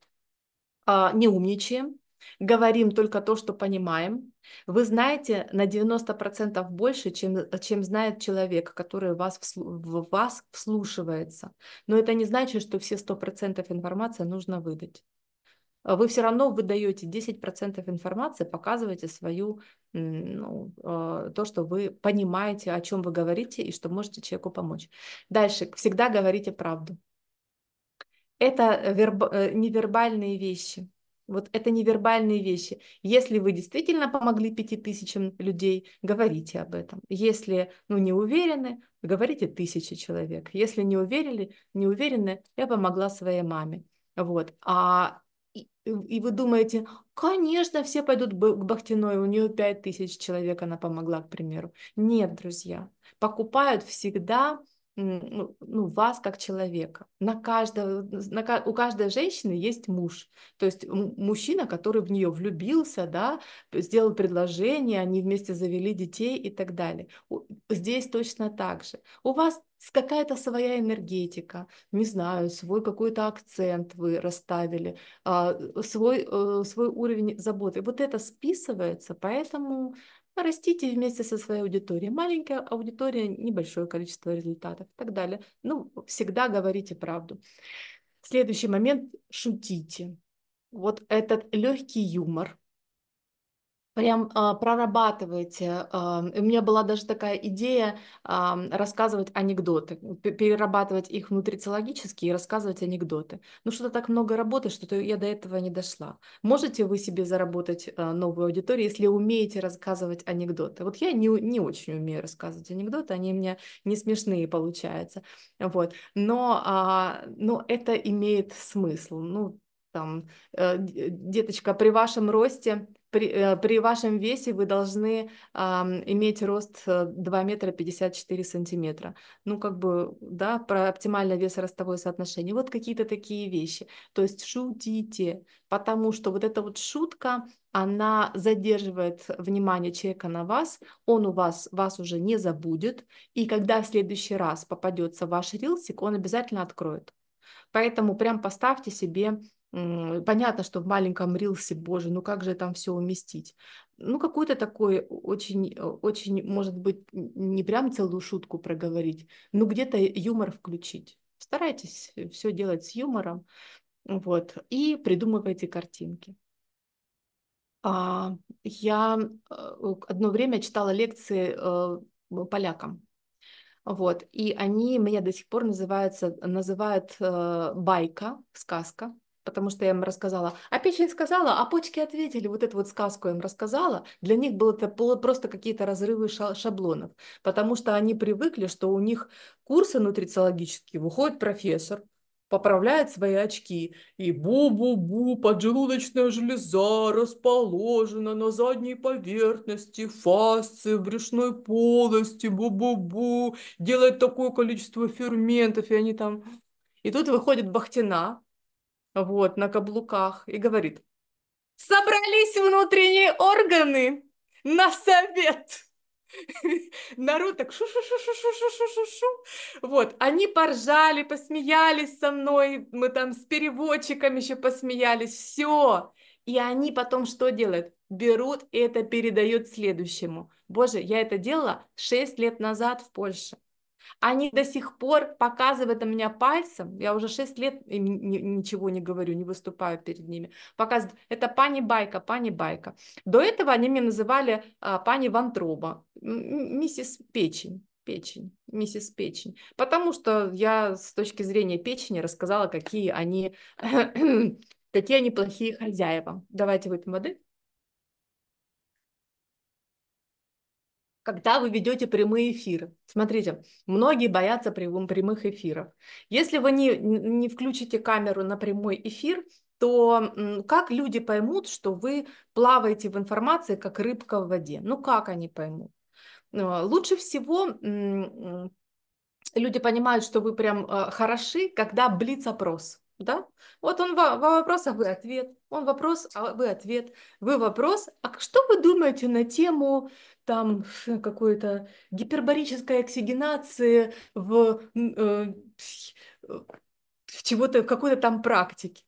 а, не умничаем, говорим только то, что понимаем. Вы знаете на 90% больше, чем, чем знает человек, который вас, в вас вслушивается. Но это не значит, что все 100% информации нужно выдать. Вы все равно выдаете 10% информации, показываете свою, ну, э, то, что вы понимаете, о чем вы говорите и что можете человеку помочь. Дальше, всегда говорите правду. Это верб... Э, невербальные вещи вот это невербальные вещи. Если вы действительно помогли пяти тысячам людей, говорите об этом. Если ну, не уверены, говорите тысячи человек. Если не уверили, не уверены, я помогла своей маме. Вот. А и, и вы думаете, конечно, все пойдут к Бахтиной, у нее 5000 человек она помогла, к примеру. Нет, друзья, покупают всегда ну, ну, вас как человека. На каждого, на, у каждой женщины есть муж, то есть мужчина, который в нее влюбился, да, сделал предложение, они вместе завели детей и так далее. Здесь точно так же. У вас какая-то своя энергетика, не знаю, свой какой-то акцент вы расставили, а, свой, э, свой уровень заботы. Вот это списывается, поэтому растите вместе со своей аудиторией. Маленькая аудитория, небольшое количество результатов и так далее. Ну, всегда говорите правду. Следующий момент – шутите. Вот этот легкий юмор, Прям а, прорабатываете. А, у меня была даже такая идея а, рассказывать анекдоты, перерабатывать их внутрицелогически и рассказывать анекдоты. Ну что-то так много работы, что-то я до этого не дошла. Можете вы себе заработать а, новую аудиторию, если умеете рассказывать анекдоты? Вот я не, не очень умею рассказывать анекдоты, они у меня не смешные получаются. Вот. Но, а, но это имеет смысл. Ну, там, э, э деточка, при вашем росте при, э, при вашем весе вы должны э, иметь рост 2 э, метра 54 сантиметра. Ну, как бы, да, про оптимальное весоростовое соотношение. Вот какие-то такие вещи. То есть шутите, потому что вот эта вот шутка, она задерживает внимание человека на вас, он у вас, вас уже не забудет, и когда в следующий раз попадется ваш рилсик, он обязательно откроет. Поэтому прям поставьте себе Понятно, что в маленьком рилсе, боже, ну как же там все уместить? Ну, какой-то такой очень, очень, может быть, не прям целую шутку проговорить, но где-то юмор включить. Старайтесь э, все делать с юмором, вот, и придумывайте картинки. А, я э, одно время читала лекции э, полякам, вот, и они меня до сих пор называются, называют э, байка, сказка, потому что я им рассказала. А печень сказала, а почки ответили, вот эту вот сказку я им рассказала. Для них было это просто какие-то разрывы шаблонов, потому что они привыкли, что у них курсы нутрициологические, выходит профессор, поправляет свои очки. И бу-бу-бу, поджелудочная железа расположена на задней поверхности, фасции, брюшной полости, бу-бу-бу, делает такое количество ферментов, и они там... И тут выходит Бахтина, вот, на каблуках, и говорит, собрались внутренние органы на совет. Народ так шу шу шу шу шу шу шу шу Вот, они поржали, посмеялись со мной, мы там с переводчиком еще посмеялись, все. И они потом что делают? Берут и это передают следующему. Боже, я это делала 6 лет назад в Польше. Они до сих пор показывают на меня пальцем, я уже 6 лет им ничего не говорю, не выступаю перед ними, показывают, это пани Байка, пани Байка. До этого они меня называли а, пани Вантроба, миссис Печень печень, миссис печень, потому что я с точки зрения печени рассказала, какие они, какие они плохие хозяева. Давайте выпьем воды. когда вы ведете прямые эфиры. Смотрите, многие боятся прямых эфиров. Если вы не, не включите камеру на прямой эфир, то как люди поймут, что вы плаваете в информации, как рыбка в воде? Ну как они поймут? Э, лучше всего люди понимают, что вы прям э, хороши, когда блиц-опрос. Да? Вот он вопрос, а вы ответ. Он вопрос, а вы ответ. Вы вопрос, а что вы думаете на тему там какой-то гиперборической оксигенации в, э, э, в чего-то, в какой-то там практике?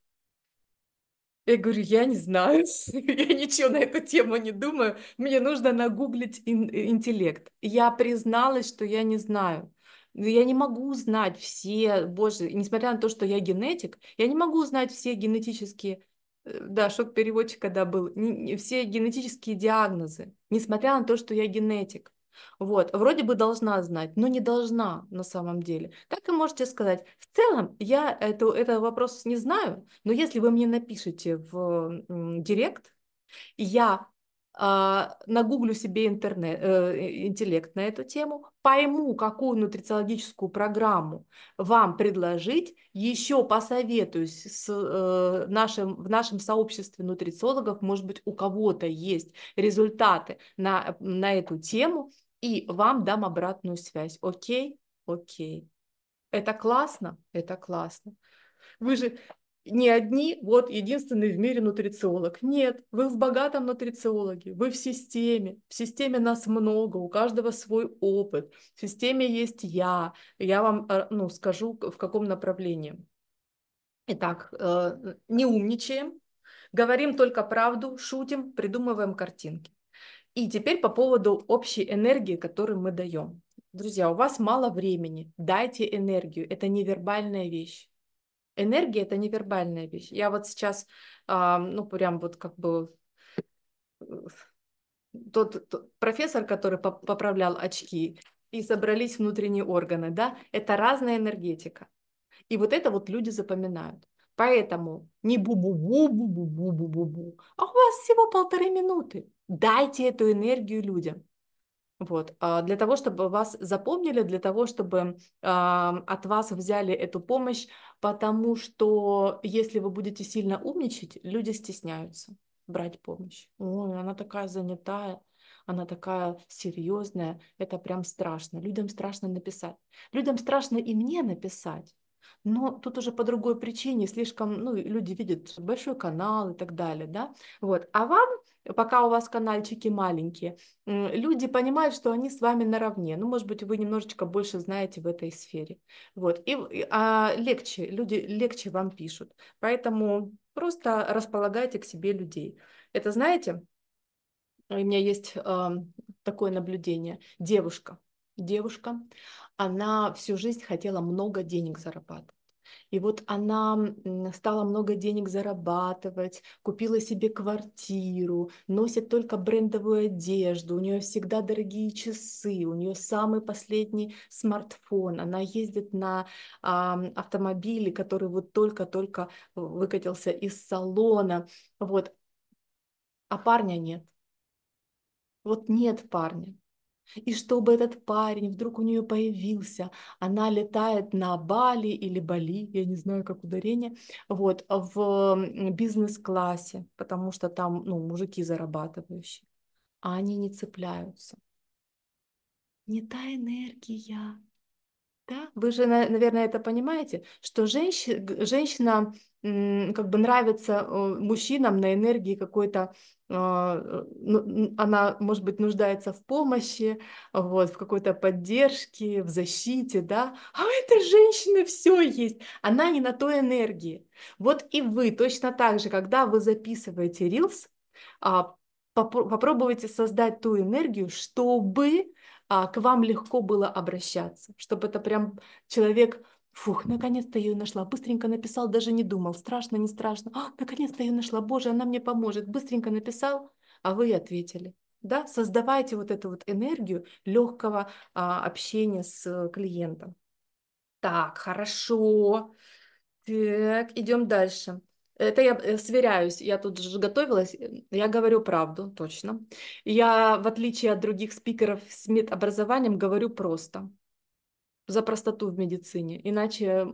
Я говорю, я не знаю, я ничего на эту тему не думаю, мне нужно нагуглить ин э, интеллект. Я призналась, что я не знаю. Ну, я не могу знать все, боже, несмотря на то, что я генетик, я не могу знать все генетические, э, да, шок переводчик когда был, все генетические диагнозы, несмотря на то, что я генетик. Вот, вроде бы должна знать, но не должна на самом деле. Как вы можете сказать, в целом я это, этот вопрос не знаю, но если вы мне напишите в м, директ, я а, нагуглю себе интернет, э, интеллект на эту тему, пойму, какую нутрициологическую программу вам предложить, еще посоветуюсь с, э, нашим, в нашем сообществе нутрициологов, может быть, у кого-то есть результаты на, на эту тему, и вам дам обратную связь. Окей? Окей. Это классно? Это классно. Вы же не одни, вот единственный в мире нутрициолог. Нет, вы в богатом нутрициологе, вы в системе. В системе нас много, у каждого свой опыт. В системе есть я. Я вам э, ну, скажу, в каком направлении. Итак, э, не умничаем, говорим только правду, шутим, придумываем картинки. И теперь по поводу общей энергии, которую мы даем. Друзья, у вас мало времени, дайте энергию, это невербальная вещь энергия это невербальная вещь. Я вот сейчас, а, ну, прям вот как бы э, тот, тот профессор, который поправлял очки, и собрались внутренние органы, да, это разная энергетика. И вот это вот люди запоминают. Поэтому не бу бу бу бу бу бу бу бу а у вас всего полторы минуты. Дайте эту энергию людям. Вот. А для того, чтобы вас запомнили, для того, чтобы от вас взяли эту помощь, потому что если вы будете сильно умничать, люди стесняются брать помощь. Ой, она такая занятая, она такая серьезная, это прям страшно. Людям страшно написать. Людям страшно и мне написать. Но тут уже по другой причине, слишком, ну, люди видят большой канал и так далее, да, вот. А вам, пока у вас каналчики маленькие, люди понимают, что они с вами наравне, ну, может быть, вы немножечко больше знаете в этой сфере, вот. И а, легче, люди легче вам пишут, поэтому просто располагайте к себе людей. Это, знаете, у меня есть э, такое наблюдение. Девушка, девушка, она всю жизнь хотела много денег зарабатывать. И вот она стала много денег зарабатывать, купила себе квартиру, носит только брендовую одежду, у нее всегда дорогие часы, у нее самый последний смартфон, она ездит на э, а, автомобиле, который вот только-только выкатился из салона, вот. А парня нет. Вот нет парня. И чтобы этот парень вдруг у нее появился, она летает на Бали или Бали, я не знаю, как ударение, вот, в бизнес-классе, потому что там, ну, мужики зарабатывающие, а они не цепляются. Не та энергия, да? Вы же, наверное, это понимаете, что женщина, женщина как бы нравится мужчинам на энергии какой-то, а, э, ну, она, может быть, нуждается в помощи, вот, в какой-то поддержке, в защите, да, а у этой женщины все есть, она не на той энергии. Вот и вы точно так же, когда вы записываете рилс, а, попробуйте создать ту энергию, чтобы а, к вам легко было обращаться, чтобы это прям человек, фух, наконец-то ее нашла, быстренько написал, даже не думал, страшно, не страшно, а, наконец-то ее нашла, боже, она мне поможет, быстренько написал, а вы ответили. Да, создавайте вот эту вот энергию легкого а, общения с клиентом. Так, хорошо. Так, идем дальше это я э, сверяюсь, я тут же готовилась, э, я говорю правду, точно. Я, в отличие от других спикеров с медобразованием, говорю просто. За простоту в медицине. Иначе,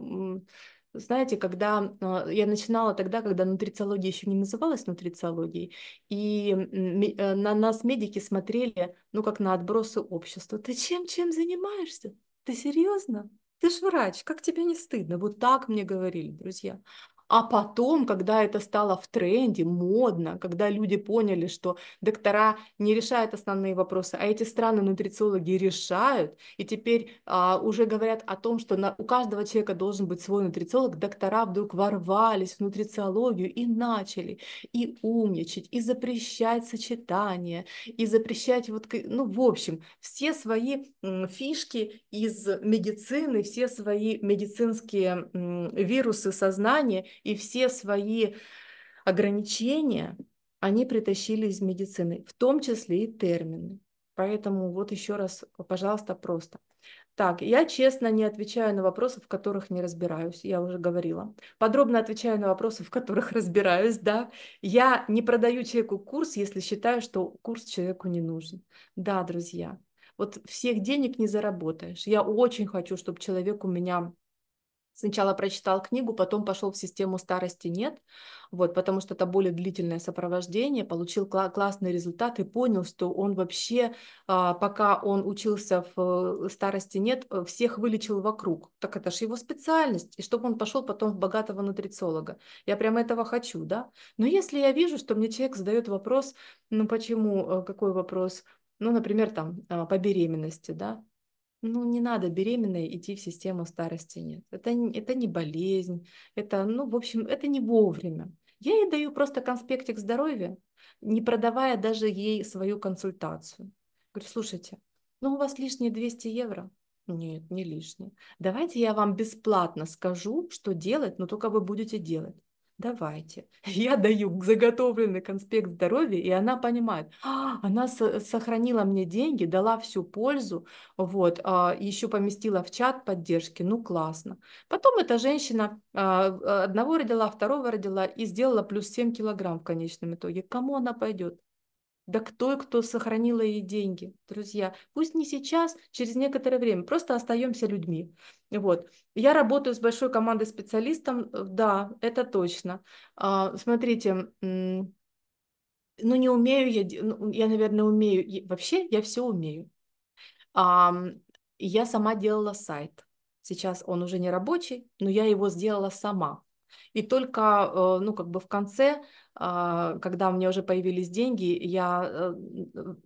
знаете, когда а, я начинала тогда, когда нутрициология еще не называлась нутрициологией, и э, на нас медики смотрели, ну, как на отбросы общества. Ты чем, чем занимаешься? Ты серьезно? Ты ж врач, как тебе не стыдно? Вот так мне говорили, друзья. А потом, когда это стало в тренде, модно, когда люди поняли, что доктора не решают основные вопросы, а эти страны нутрициологи решают, и теперь а, уже говорят о том, что на, у каждого человека должен быть свой нутрициолог, доктора вдруг ворвались в нутрициологию и начали и умничать, и запрещать сочетания, и запрещать вот, ну, в общем, все свои фишки из медицины, все свои медицинские вирусы сознания и все свои ограничения они притащили из медицины, в том числе и термины. Поэтому вот еще раз, пожалуйста, просто. Так, я честно не отвечаю на вопросы, в которых не разбираюсь, я уже говорила. Подробно отвечаю на вопросы, в которых разбираюсь, да. Я не продаю человеку курс, если считаю, что курс человеку не нужен. Да, друзья, вот всех денег не заработаешь. Я очень хочу, чтобы человек у меня сначала прочитал книгу, потом пошел в систему старости нет, вот, потому что это более длительное сопровождение, получил кла- классный результат и понял, что он вообще, а, пока он учился в э, старости нет, э, всех вылечил вокруг. Так это же его специальность, и чтобы он пошел потом в богатого нутрициолога. Я прям этого хочу, да. Но если я вижу, что мне человек задает вопрос, ну почему, э, какой вопрос, ну, например, там а, по беременности, да, ну, не надо беременной идти в систему старости, нет. Это, это не болезнь, это, ну, в общем, это не вовремя. Я ей даю просто конспектик здоровья, не продавая даже ей свою консультацию. Говорю, слушайте, ну, у вас лишние 200 евро, нет, не лишние Давайте я вам бесплатно скажу, что делать, но только вы будете делать давайте. Я даю заготовленный конспект здоровья, и она понимает, а, она сохранила мне деньги, дала всю пользу, вот, а, еще поместила в чат поддержки, ну классно. Потом эта женщина а, одного родила, второго родила и сделала плюс 7 килограмм в конечном итоге. Кому она пойдет? да к той, кто сохранила ей деньги, друзья. Пусть не сейчас, через некоторое время, просто остаемся людьми. Вот. Я работаю с большой командой специалистов, э, да, это точно. А, смотрите, ну не умею я, ну, я, наверное, умею, вообще я все умею. Я сама делала сайт. Сейчас он уже не рабочий, но я его сделала сама. И только, э, ну, как бы в конце а, когда у меня уже появились деньги, я э,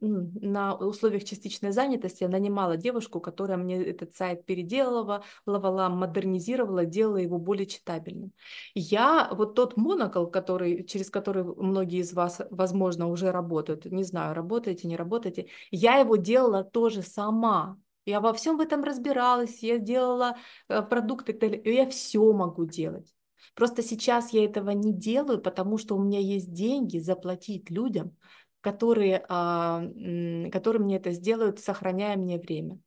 на условиях частичной занятости нанимала девушку, которая мне этот сайт переделала, модернизировала, делала его более читабельным. Я вот тот монокол, который, через который многие из вас, возможно, уже работают, не знаю, работаете, не работаете, я его делала тоже сама, я во всем в этом разбиралась, я делала э, продукты, я все могу делать. Просто сейчас я этого не делаю, потому что у меня есть деньги заплатить людям, которые, а, которые мне это сделают, сохраняя мне время.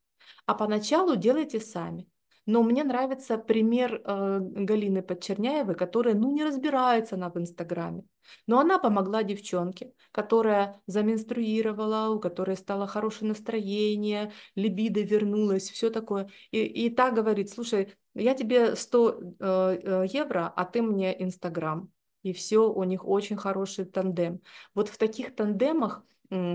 А поначалу делайте сами. Но мне нравится пример э, Галины Подчерняевой, которая, ну, не разбирается она в Инстаграме. Но она помогла девчонке, которая заменструировала, у которой стало хорошее настроение, либидо вернулось, все такое. И, и та говорит, слушай, я тебе 100 э, э, евро, а ты мне Инстаграм. И все, у них очень хороший тандем. Вот в таких тандемах,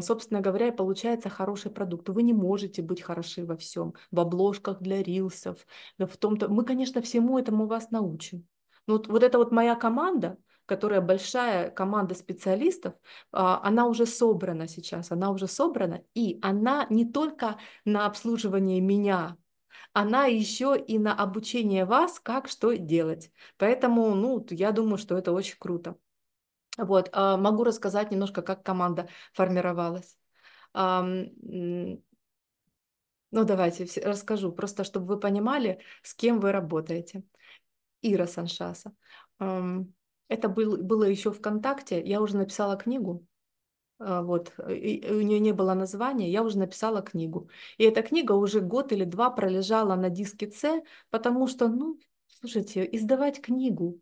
собственно говоря, и получается хороший продукт. Вы не можете быть хороши во всем, в обложках для рилсов, в том-то. Мы, конечно, всему этому вас научим. Но вот, вот это вот моя команда, которая большая команда специалистов, а, она уже собрана сейчас, она уже собрана, и она не только на обслуживание меня она еще и на обучение вас, как что делать. Поэтому, ну, я думаю, что это очень круто. Вот, а, могу рассказать немножко, как команда формировалась. А, ну, давайте расскажу, просто чтобы вы понимали, с кем вы работаете. Ира Саншаса. Это был, было еще ВКонтакте. Я уже написала книгу, Э, вот, э, и у нее не было названия, я уже написала книгу. И эта книга уже год или два пролежала на диске С, потому что, ну, слушайте, издавать книгу,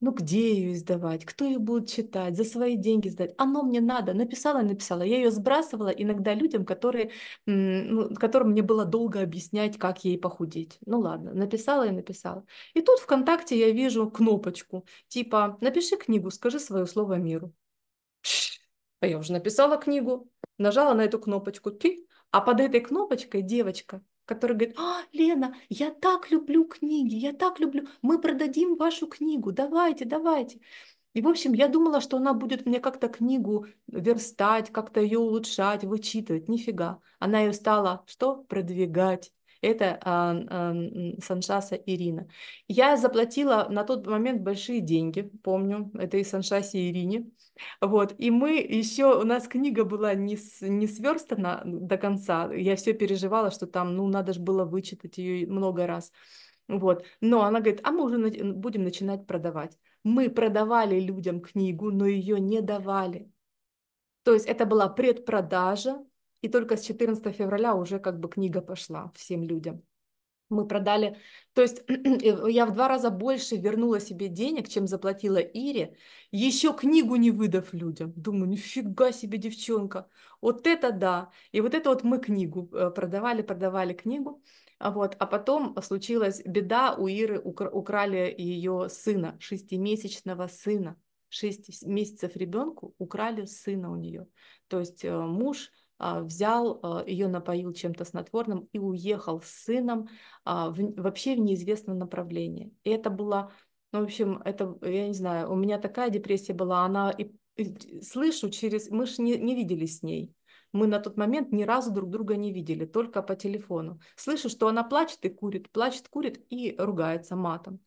ну где ее издавать, кто ее будет читать, за свои деньги сдать. Оно мне надо, написала, написала. Я ее сбрасывала иногда людям, которые, ну, которым мне было долго объяснять, как ей похудеть. Ну ладно, написала и написала. И тут ВКонтакте я вижу кнопочку, типа «Напиши книгу, скажи свое слово миру». А Я уже написала книгу, нажала на эту кнопочку, ты, а под этой кнопочкой девочка, которая говорит, а, Лена, я так люблю книги, я так люблю, мы продадим вашу книгу, давайте, давайте. И, в общем, я думала, что она будет мне как-то книгу верстать, как-то ее улучшать, вычитывать. Нифига. Она ее стала что? Продвигать это а, а, Саншаса Ирина. Я заплатила на тот момент большие деньги, помню, это и Саншасе Ирине. Вот, и мы еще, у нас книга была не, с, не сверстана до конца, я все переживала, что там, ну, надо же было вычитать ее много раз. Вот. Но она говорит, а мы уже на... будем начинать продавать. Мы продавали людям книгу, но ее не давали. То есть это была предпродажа и только с 14 февраля уже как бы книга пошла всем людям. Мы продали, то есть э, я в два раза больше вернула себе денег, чем заплатила Ире, еще книгу не выдав людям. Думаю, нифига себе, девчонка, вот это да. И вот это вот мы книгу э, продавали, продавали книгу. А вот. А потом случилась беда, у Иры украли ее сына, шестимесячного сына. Шесть месяцев ребенку украли сына у нее. То есть э, муж а, взял, а, ее напоил чем-то снотворным и уехал с сыном а, в, вообще в неизвестном направлении. И это было, ну, в общем, это, я не знаю, у меня такая депрессия была, она и, и слышу через, мы же не, не виделись с ней. Мы на тот момент ни разу друг друга не видели, только по телефону. Слышу, что она плачет и курит, плачет, курит и ругается матом.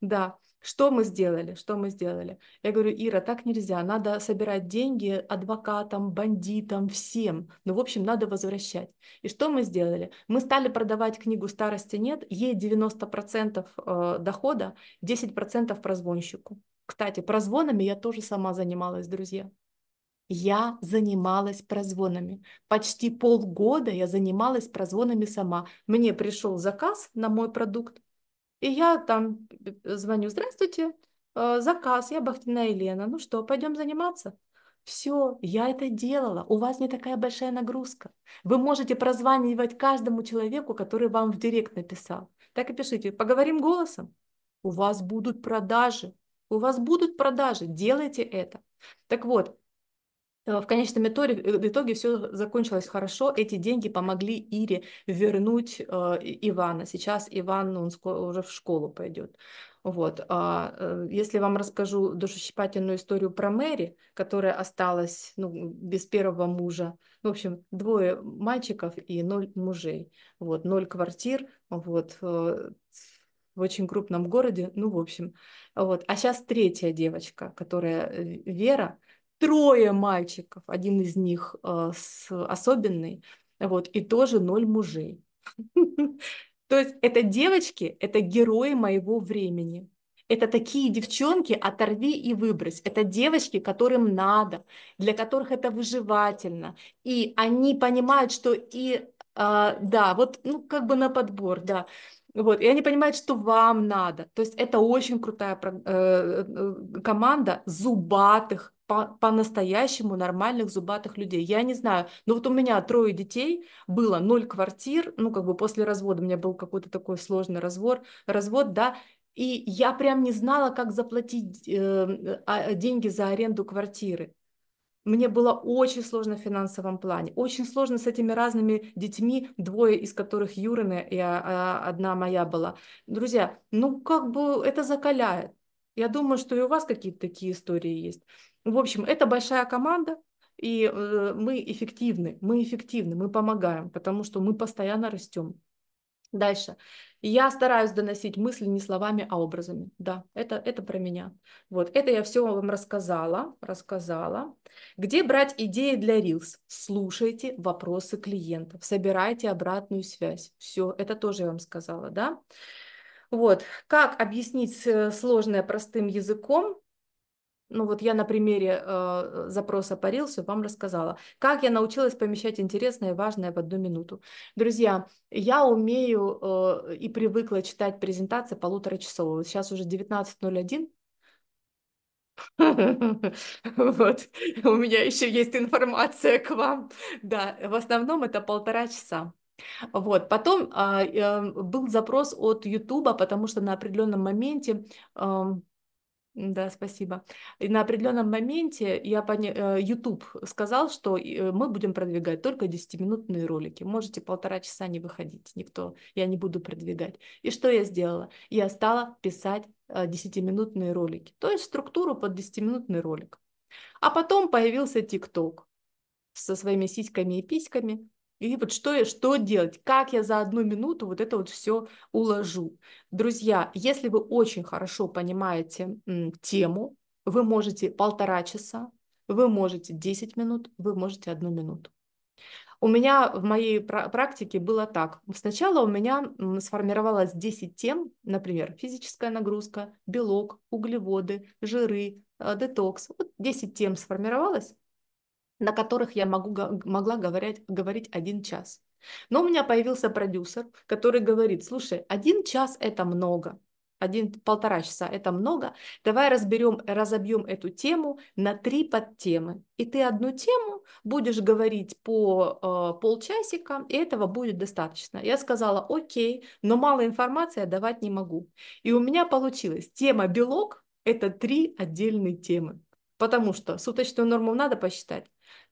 Да, что мы сделали? Что мы сделали? Я говорю, Ира, так нельзя. Надо собирать деньги адвокатам, бандитам, всем. Ну, в общем, надо возвращать. И что мы сделали? Мы стали продавать книгу «Старости нет». Ей 90% э, дохода, 10% прозвонщику. Кстати, прозвонами я тоже сама занималась, друзья. Я занималась прозвонами. Почти полгода я занималась прозвонами сама. Мне пришел заказ на мой продукт, и я там звоню, здравствуйте, э, заказ, я Бахтина Елена, ну что, пойдем заниматься? Все, я это делала, у вас не такая большая нагрузка. Вы можете прозванивать каждому человеку, который вам в директ написал. Так и пишите, поговорим голосом. У вас будут продажи, у вас будут продажи, делайте это. Так вот, в конечном э, итоге все закончилось хорошо. Эти деньги помогли Ире вернуть э, Ивана. Сейчас Иван он уже в школу пойдет. Вот. А, э, если вам расскажу душесчипательную историю про Мэри, которая осталась ну, без первого мужа. В общем, двое мальчиков и ноль мужей. Вот, ноль квартир. Вот, в очень крупном городе, ну, в общем. Вот. А сейчас третья девочка, которая Вера, трое мальчиков, один из них э, с, особенный, вот, и тоже ноль мужей. То есть это девочки, это герои моего времени. Это такие девчонки, оторви и выбрось. Это девочки, которым надо, для которых это выживательно. И они понимают, что и, э, да, вот, ну, как бы на подбор, да. Вот, и они понимают, что вам надо. То есть это очень крутая э, э, э, команда зубатых по-настоящему по нормальных зубатых людей. Я не знаю, но ну, вот у меня трое детей, было ноль квартир, ну как бы после развода у меня был какой-то такой сложный развод, развод, да, и я прям не знала, как заплатить э, а, деньги за аренду квартиры. Мне было очень сложно в финансовом плане, очень сложно с этими разными детьми, двое из которых Юрины и а, одна моя была. Друзья, ну как бы это закаляет. Я думаю, что и у вас какие-то такие истории есть. В общем, это большая команда, и э, мы эффективны, мы эффективны, мы помогаем, потому что мы постоянно растем. Дальше. Я стараюсь доносить мысли не словами, а образами. Да, это, это про меня. Вот, это я все вам рассказала, рассказала. Где брать идеи для Reels? Слушайте вопросы клиентов, собирайте обратную связь. Все, это тоже я вам сказала, да? Вот, как объяснить э, сложное простым языком? ну вот я на примере э, запроса по вам рассказала, как я научилась помещать интересное и важное в одну минуту. Друзья, я умею э, и привыкла читать презентации полуторачасовые. Сейчас уже 19.01, вот, у меня еще есть информация к вам. Да, в основном это полтора часа. Вот, потом а, э, был запрос от Ютуба, потому что на определенном моменте эм, да, спасибо. И на определенном моменте я поня... YouTube э, сказал, что э, мы будем продвигать только 10-минутные ролики. Можете полтора часа не выходить, никто, я не буду продвигать. И что я сделала? Я стала писать 10-минутные э, ролики, то есть структуру под 10-минутный ролик. А потом появился TikTok со своими сиськами и письками, и вот что, что делать, как я за одну минуту вот это вот все уложу. Друзья, если вы очень хорошо понимаете м, тему, вы можете полтора часа, вы можете 10 минут, вы можете одну минуту. У меня в моей практике было так. Сначала у меня сформировалось 10 тем, например, физическая нагрузка, белок, углеводы, жиры, э, детокс. Вот 10 тем сформировалось, на которых я могу, могла говорить, говорить один час. Но у меня появился продюсер, который говорит, слушай, один час это много, один, полтора часа это много, давай разберем, разобьем эту тему на три подтемы. И ты одну тему будешь говорить по э, полчасика, и этого будет достаточно. Я сказала, окей, но мало информации я давать не могу. И у меня получилось, тема белок – это три отдельные темы. Потому что суточную норму надо посчитать,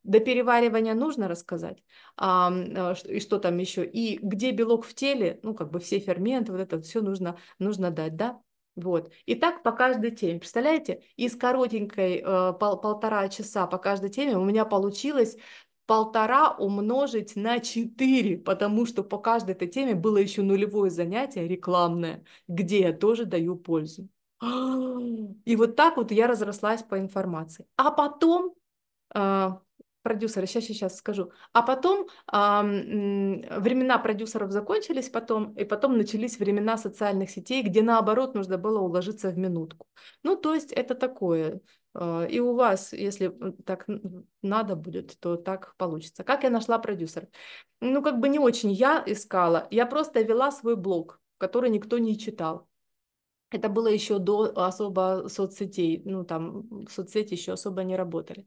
до переваривания нужно рассказать, а, э, и что там еще, и где белок в теле, ну, как бы все ферменты, вот это все нужно, нужно дать, да, вот. И так по каждой теме. Представляете, из коротенькой э, пол, полтора часа по каждой теме у меня получилось полтора умножить на четыре потому что по каждой этой теме было еще нулевое занятие рекламное, где я тоже даю пользу. И вот так вот я разрослась по информации. А потом э, продюсеры, сейчас, сейчас скажу. А потом а, времена продюсеров закончились потом, и потом начались времена социальных сетей, где наоборот нужно было уложиться в минутку. Ну, то есть это такое. А, и у вас, если э, так надо будет, то так получится. Как я нашла продюсера? Ну, как бы не очень я искала, я просто вела свой блог, который никто не читал. Это было еще до особо соцсетей, ну там соцсети еще особо не работали.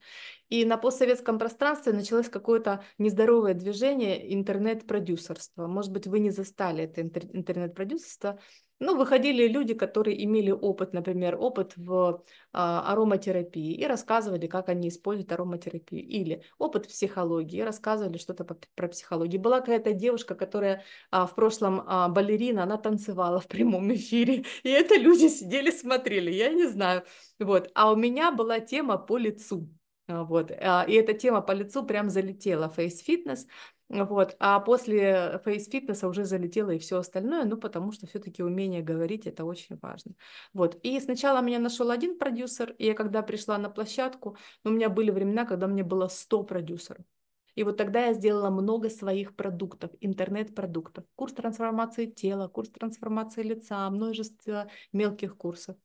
И на постсоветском пространстве началось какое-то нездоровое движение интернет-продюсерства. Может быть, вы не застали это интернет-продюсерство, ну, выходили люди, которые имели опыт, например, опыт в а, ароматерапии и рассказывали, как они используют ароматерапию. Или опыт в психологии, рассказывали что-то про психологию. Была какая-то девушка, которая а, в прошлом а, балерина, она танцевала в прямом эфире. И это люди сидели, смотрели, я не знаю. Вот. А у меня была тема по лицу. Вот. И эта тема по лицу прям залетела. Face Fitness. Вот. А после фейс-фитнеса уже залетело и все остальное, ну, потому что все-таки умение говорить это очень важно. Вот. И сначала меня нашел один продюсер, и я когда пришла на площадку, ну, у меня были времена, когда мне было 100 продюсеров. И вот тогда я сделала много своих продуктов, интернет-продуктов. Курс трансформации тела, курс трансформации лица, множество мелких курсов.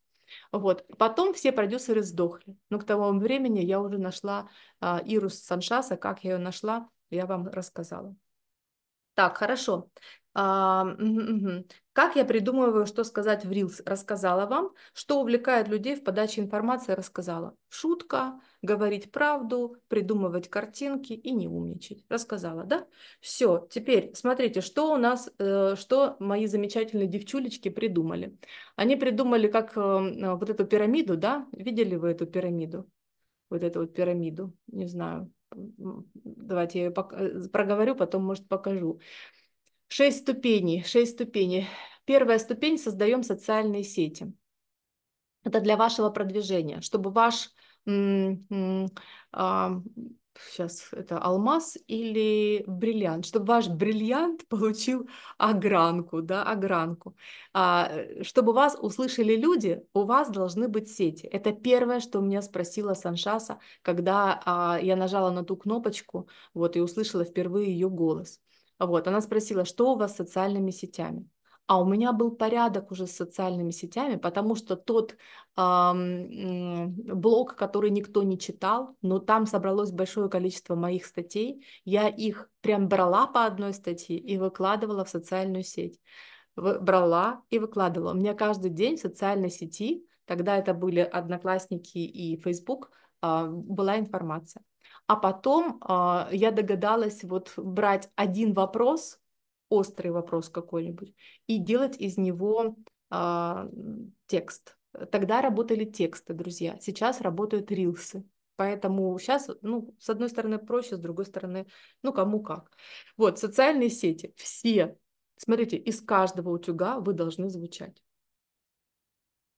Вот. Потом все продюсеры сдохли. Но к тому времени я уже нашла а, Ирус Саншаса, как я ее нашла, я вам рассказала. Так, хорошо. А, угу, угу. Как я придумываю, что сказать в Reels? Рассказала вам, что увлекает людей в подаче информации, рассказала. Шутка, говорить правду, придумывать картинки и не умничать. Рассказала, да? Все, теперь смотрите, что у нас, э, что мои замечательные девчулечки придумали. Они придумали, как э, вот эту пирамиду, да? Видели вы эту пирамиду? Вот эту вот пирамиду, не знаю. Давайте я ее пок... Э, проговорю, потом, может, покажу. Шесть ступеней, шесть ступеней. Первая ступень – создаем социальные сети. Это для вашего продвижения, чтобы ваш сейчас это алмаз или бриллиант, чтобы ваш бриллиант получил огранку, да, огранку. А, э, чтобы вас услышали люди, у вас должны быть сети. Это первое, что меня спросила Саншаса, когда а, я нажала на ту кнопочку, вот, и услышала впервые ее голос. Вот, она спросила, что у вас с социальными сетями? а у меня был порядок уже с социальными сетями, потому что тот эм, блог, который никто не читал, но там собралось большое количество моих статей, я их прям брала по одной статье и выкладывала в социальную сеть. Брала и выкладывала. У меня каждый день в социальной сети, тогда это были Одноклассники и Facebook, э, а, была информация. А потом э, я догадалась вот брать один вопрос острый вопрос какой-нибудь и делать из него э, текст. Тогда работали тексты, друзья. Сейчас работают рилсы. Поэтому сейчас, ну, с одной стороны проще, с другой стороны, ну, кому как. Вот, социальные сети, все, смотрите, из каждого утюга вы должны звучать.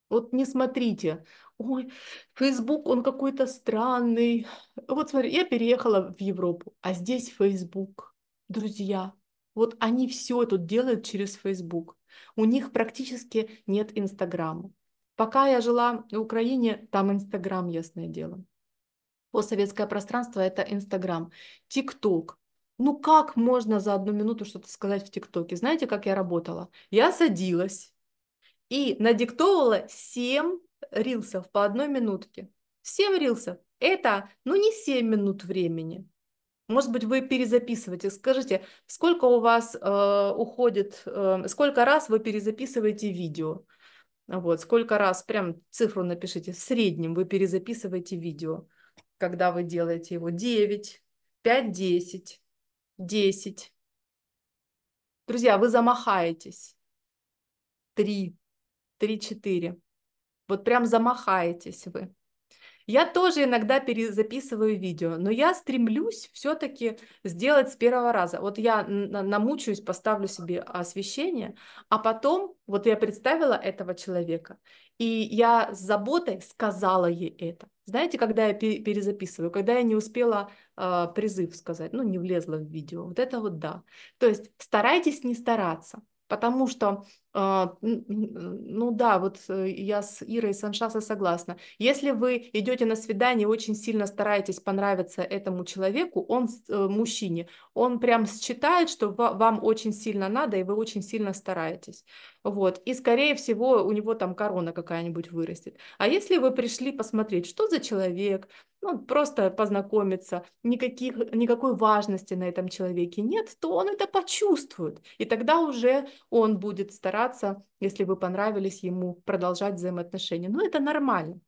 Вот не смотрите, ой, Facebook, он какой-то странный. Вот смотри, я переехала в Европу, а здесь Facebook, друзья. Вот они все это делают через Facebook. У них практически нет Инстаграма. Пока я жила в Украине, там Инстаграм, ясное дело. Постсоветское пространство – это Инстаграм. ТикТок. Ну как можно за одну минуту что-то сказать в ТикТоке? Знаете, как я работала? Я садилась и надиктовала 7 рилсов по одной минутке. 7 рилсов. Это, ну, не 7 минут времени. Может быть, вы перезаписываете. Скажите, сколько у вас э, уходит, э, сколько раз вы перезаписываете видео? Вот, сколько раз, прям цифру напишите, в среднем вы перезаписываете видео, когда вы делаете его 9, 5, 10, 10. Друзья, вы замахаетесь. 3, 3, 4. Вот прям замахаетесь вы. Я тоже иногда перезаписываю видео, но я стремлюсь все-таки сделать с первого раза. Вот я намучаюсь, поставлю себе освещение, а потом вот я представила этого человека, и я с заботой сказала ей это. Знаете, когда я перезаписываю, когда я не успела э, призыв сказать, ну, не влезла в видео, вот это вот да. То есть старайтесь не стараться, Потому что, а, ну да, вот э, я с Ирой Саншасой согласна. Если вы идете на свидание, очень сильно стараетесь понравиться этому человеку, он э, мужчине, он прям считает, что вам очень сильно надо, и вы очень сильно стараетесь. Вот. И, скорее всего, у него там корона какая-нибудь вырастет. А если вы пришли посмотреть, что за человек, ну, просто познакомиться, никаких, никакой важности на этом человеке нет, то он это почувствует. И тогда уже он будет стараться, если вы понравились ему, продолжать взаимоотношения. Но это нормально.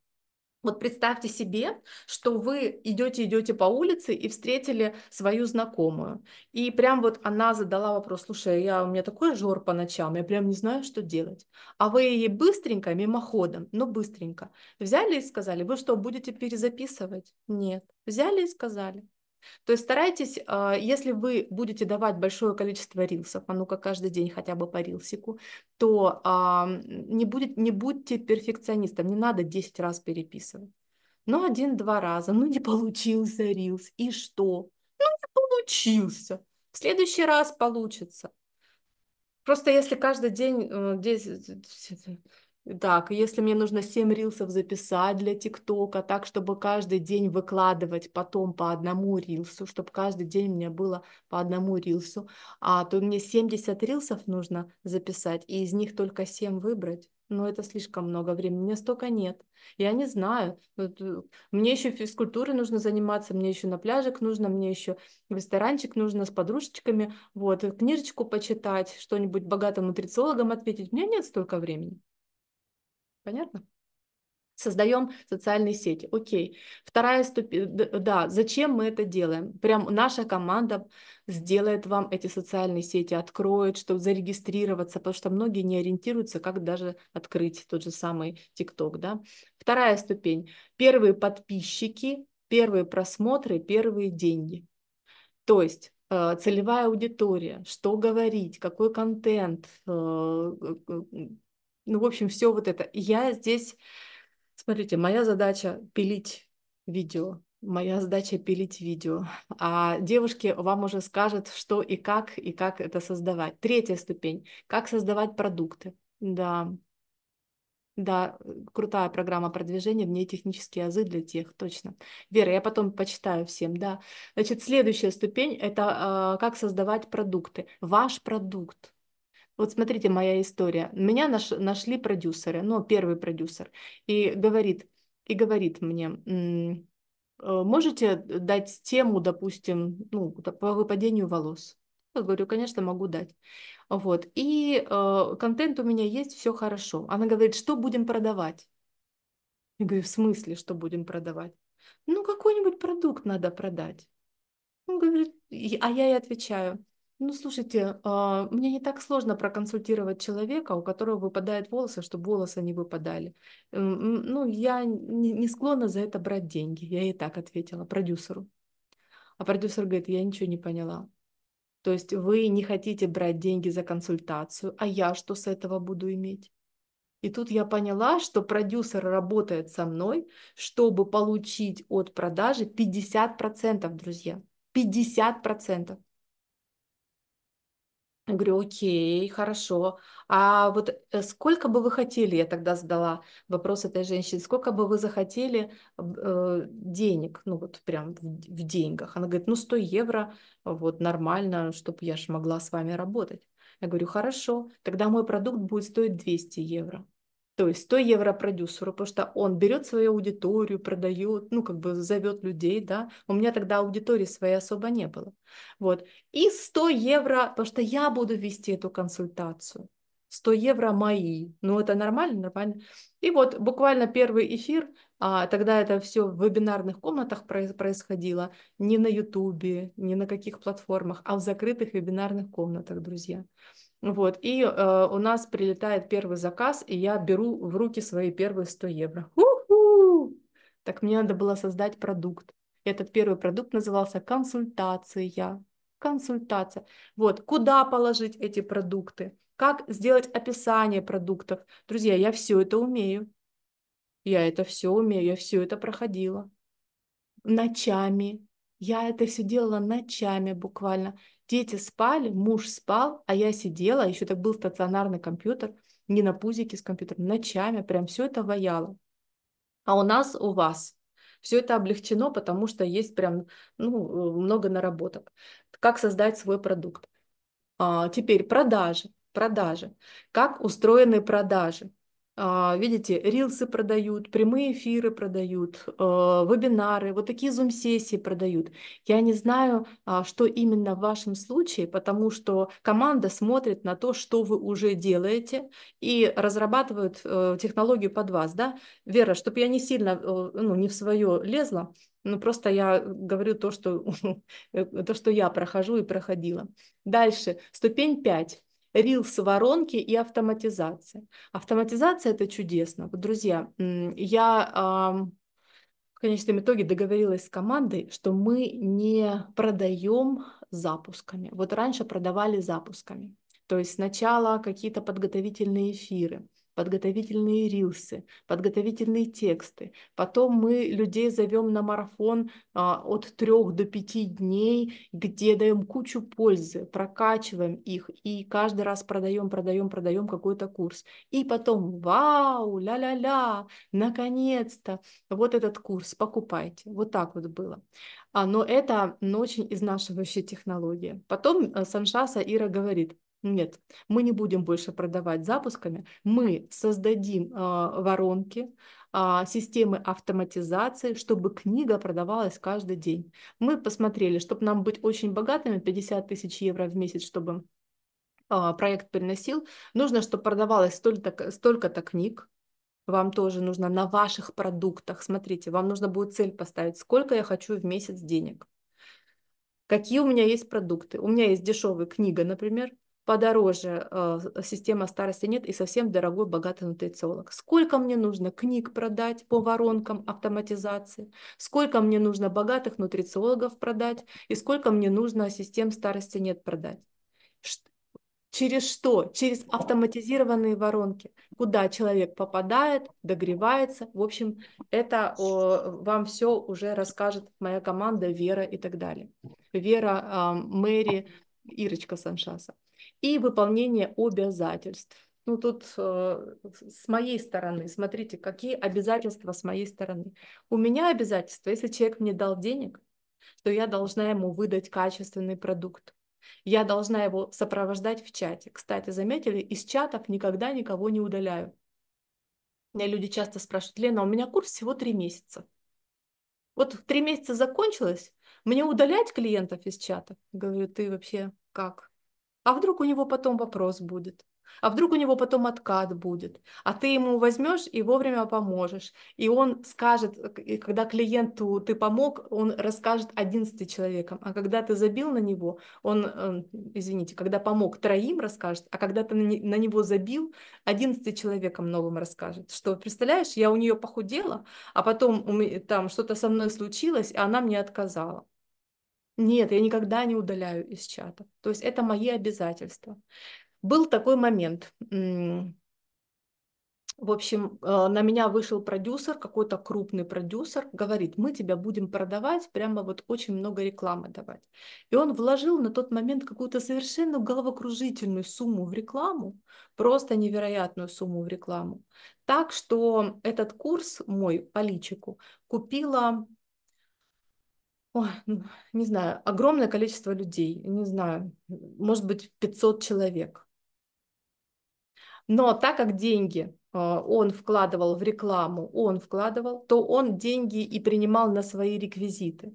Вот представьте себе, что вы идете, идете по улице и встретили свою знакомую. И прям вот она задала вопрос, слушай, а я, у меня такой жор по ночам, я прям не знаю, что делать. А вы ей быстренько, мимоходом, но быстренько, взяли и сказали, вы что, будете перезаписывать? Нет. Взяли и сказали, то есть старайтесь, а, если вы будете давать большое количество рилсов, а ну-ка каждый день хотя бы по рилсику, то а, не, будет, не будьте перфекционистом, не надо 10 раз переписывать. Ну, один-два раза, ну не получился рилс, и что? Ну не получился, в следующий раз получится. Просто если каждый день 10, э, так, если мне нужно 7 рилсов записать для ТикТока, а так, чтобы каждый день выкладывать потом по одному рилсу, чтобы каждый день у меня было по одному рилсу, а, то мне 70 рилсов нужно записать, и из них только 7 выбрать. Но ну, это слишком много времени, у меня столько нет. Я не знаю. Э, мне еще физкультурой нужно заниматься, мне еще на пляжик нужно, мне еще ресторанчик нужно с подружечками, вот, книжечку почитать, что-нибудь богатым нутрициологам ответить. У меня нет столько времени. Понятно? Создаем социальные сети. Окей. Вторая ступень. Да, зачем мы это делаем? Прям наша команда сделает вам эти социальные сети, откроет, чтобы зарегистрироваться, потому что многие не ориентируются, как даже открыть тот же самый ТикТок. Да? Вторая ступень. Первые подписчики, первые просмотры, первые деньги. То есть э, целевая аудитория, что говорить, какой контент, э, э, ну, в общем, все вот это. я здесь, смотрите, моя задача пилить видео, Моя задача пилить видео. А девушки вам уже скажут, что и как, и как это создавать. Третья ступень. Как создавать продукты. Да. Да, крутая программа продвижения, в ней технические азы для тех, точно. Вера, я потом почитаю всем, да. Значит, следующая ступень – это э, как создавать продукты. Ваш продукт, вот смотрите, моя история. Меня наш, нашли продюсеры, ну, первый продюсер, и говорит, и говорит мне, э, можете дать тему, допустим, ну, по выпадению волос? Я говорю, конечно, могу дать. Вот. И э, контент у меня есть, все хорошо. Она говорит, что будем продавать? Я говорю, в смысле, что будем продавать? Ну, какой-нибудь продукт надо продать. Он говорит, а я ей отвечаю – ну, слушайте, а, мне не так сложно проконсультировать человека, у которого выпадают волосы, чтобы волосы не выпадали. Ну, я не склонна за это брать деньги. Я и так ответила, продюсеру. А продюсер говорит, я ничего не поняла. То есть вы не хотите брать деньги за консультацию, а я что с этого буду иметь? И тут я поняла, что продюсер работает со мной, чтобы получить от продажи 50%, друзья. 50% говорю, окей, хорошо. А вот э, сколько бы вы хотели, я тогда задала вопрос этой женщине, сколько бы вы захотели э, денег, ну вот прям в, в деньгах? Она говорит, ну 100 евро, вот нормально, чтобы я же могла с вами работать. Я говорю, хорошо, тогда мой продукт будет стоить 200 евро. То есть 100 евро продюсеру, потому что он берет свою аудиторию, продает, ну, как бы зовет людей, да. У меня тогда аудитории своей особо не было. Вот. И 100 евро, потому что я буду вести эту консультацию. 100 евро мои. Ну, это нормально, нормально. И вот буквально первый эфир, а, тогда это все в вебинарных комнатах происходило, не на Ютубе, не на каких платформах, а в закрытых вебинарных комнатах, друзья. Вот, и э, у нас прилетает первый заказ, и я беру в руки свои первые 100 евро. У-ху! Так мне надо было создать продукт. Этот первый продукт назывался консультация. Консультация. Вот, куда положить эти продукты? Как сделать описание продуктов? Друзья, я все это умею. Я это все умею, я все это проходила. Ночами я это все делала ночами буквально. Дети спали, муж спал, а я сидела, еще так был стационарный компьютер, не на пузике с компьютером, ночами прям все это ваяло. А у нас, у вас, все это облегчено, потому что есть прям ну, э, много наработок. Как создать свой продукт? А, теперь продажи. Продажи. Как устроены продажи? А, видите, рилсы продают, прямые эфиры продают, а, вебинары, вот такие зум-сессии продают. Я не знаю, а, что именно в вашем случае, потому что команда смотрит на то, что вы уже делаете, и разрабатывают э, технологию под вас. Да? Вера, чтобы я не сильно э, ну, не в свое лезла, ну, просто я говорю то что, э, то, что я прохожу и проходила. Дальше, ступень 5 рилс воронки и автоматизация. Автоматизация это чудесно. Вот, друзья, я в конечном итоге договорилась с командой, что мы не продаем запусками. Вот раньше продавали запусками. То есть сначала какие-то подготовительные эфиры, подготовительные рилсы, подготовительные тексты. Потом мы людей зовем на марафон а, от трех до пяти дней, где даем кучу пользы, прокачиваем их и каждый раз продаем, продаем, продаем какой-то курс. И потом, вау, ля-ля-ля, наконец-то, вот этот курс, покупайте. Вот так вот было. А, но это но очень изнашивающая технология. Потом э, Саншаса Ира говорит, нет, мы не будем больше продавать запусками, мы создадим э, воронки, э, системы автоматизации, чтобы книга продавалась каждый день. Мы посмотрели, чтобы нам быть очень богатыми, 50 тысяч евро в месяц, чтобы э, проект переносил, нужно, чтобы продавалось столько-то книг, вам тоже нужно на ваших продуктах, смотрите, вам нужно будет цель поставить, сколько я хочу в месяц денег. Какие у меня есть продукты? У меня есть дешевая книга, например, подороже э, э система старости нет и совсем дорогой богатый нутрициолог. Сколько мне нужно книг продать по воронкам автоматизации, сколько мне нужно богатых нутрициологов продать и сколько мне нужно систем старости нет продать. Ш через что? Через автоматизированные воронки, куда человек попадает, догревается. В общем, это о, вам все уже расскажет моя команда Вера и так далее. Вера, э, Мэри, Ирочка Саншаса и выполнение обязательств. Ну, тут э, с моей стороны, смотрите, какие обязательства с моей стороны. У меня обязательства, если человек мне дал денег, то я должна ему выдать качественный продукт. Я должна его сопровождать в чате. Кстати, заметили, из чатов никогда никого не удаляю. Меня люди часто спрашивают, Лена, а у меня курс всего три месяца. Вот три месяца закончилось, мне удалять клиентов из чата? Говорю, ты вообще как? А вдруг у него потом вопрос будет? А вдруг у него потом откат будет? А ты ему возьмешь и вовремя поможешь. И он скажет, когда клиенту ты помог, он расскажет 11 человеком. А когда ты забил на него, он, эм, извините, когда помог троим расскажет, а когда ты на него забил, 11 человеком новым расскажет. Что, представляешь, я у нее похудела, а потом там что-то со мной случилось, и она мне отказала. Нет, я никогда не удаляю из чата. То есть это мои обязательства. Был такой момент. В общем, э, на меня вышел продюсер, какой-то крупный продюсер, говорит, мы тебя будем продавать, прямо вот очень много рекламы давать. И он вложил на тот момент какую-то совершенно головокружительную сумму в рекламу, просто невероятную сумму в рекламу. Так что этот курс мой по личику купила Ой, не знаю, огромное количество людей, не знаю, может быть, 500 человек. Но так как деньги а, он вкладывал в рекламу, он вкладывал, то он деньги и принимал на свои реквизиты.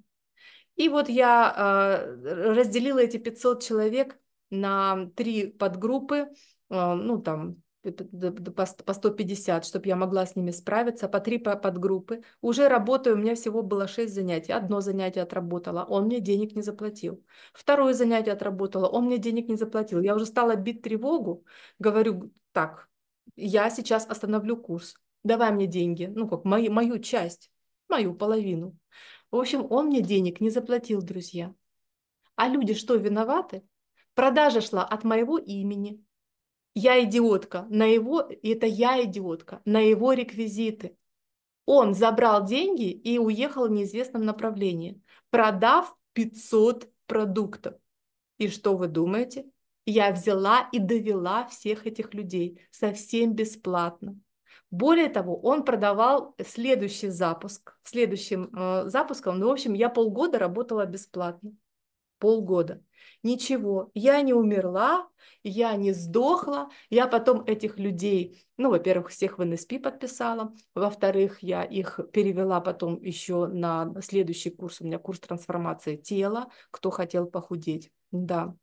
И вот я а, разделила эти 500 человек на три подгруппы, а, ну там по 150, чтобы я могла с ними справиться, по три подгруппы. Уже работаю, у меня всего было 6 занятий. Одно занятие отработала, он мне денег не заплатил. Второе занятие отработала, он мне денег не заплатил. Я уже стала бить тревогу, говорю, так, я сейчас остановлю курс, давай мне деньги, ну как мою мою часть, мою половину. В общем, он мне денег не заплатил, друзья. А люди что, виноваты? Продажа шла от моего имени, я идиотка, на его, это я идиотка, на его реквизиты. Он забрал деньги и уехал в неизвестном направлении, продав 500 продуктов. И что вы думаете? Я взяла и довела всех этих людей совсем бесплатно. Более того, он продавал следующий запуск. Следующим э, запуском, ну, в общем, я полгода работала бесплатно полгода. Ничего, я не умерла, я не сдохла, я потом этих людей, ну, во-первых, всех в НСП подписала, во-вторых, я их перевела потом еще на следующий курс, у меня курс трансформации тела, кто хотел похудеть, да.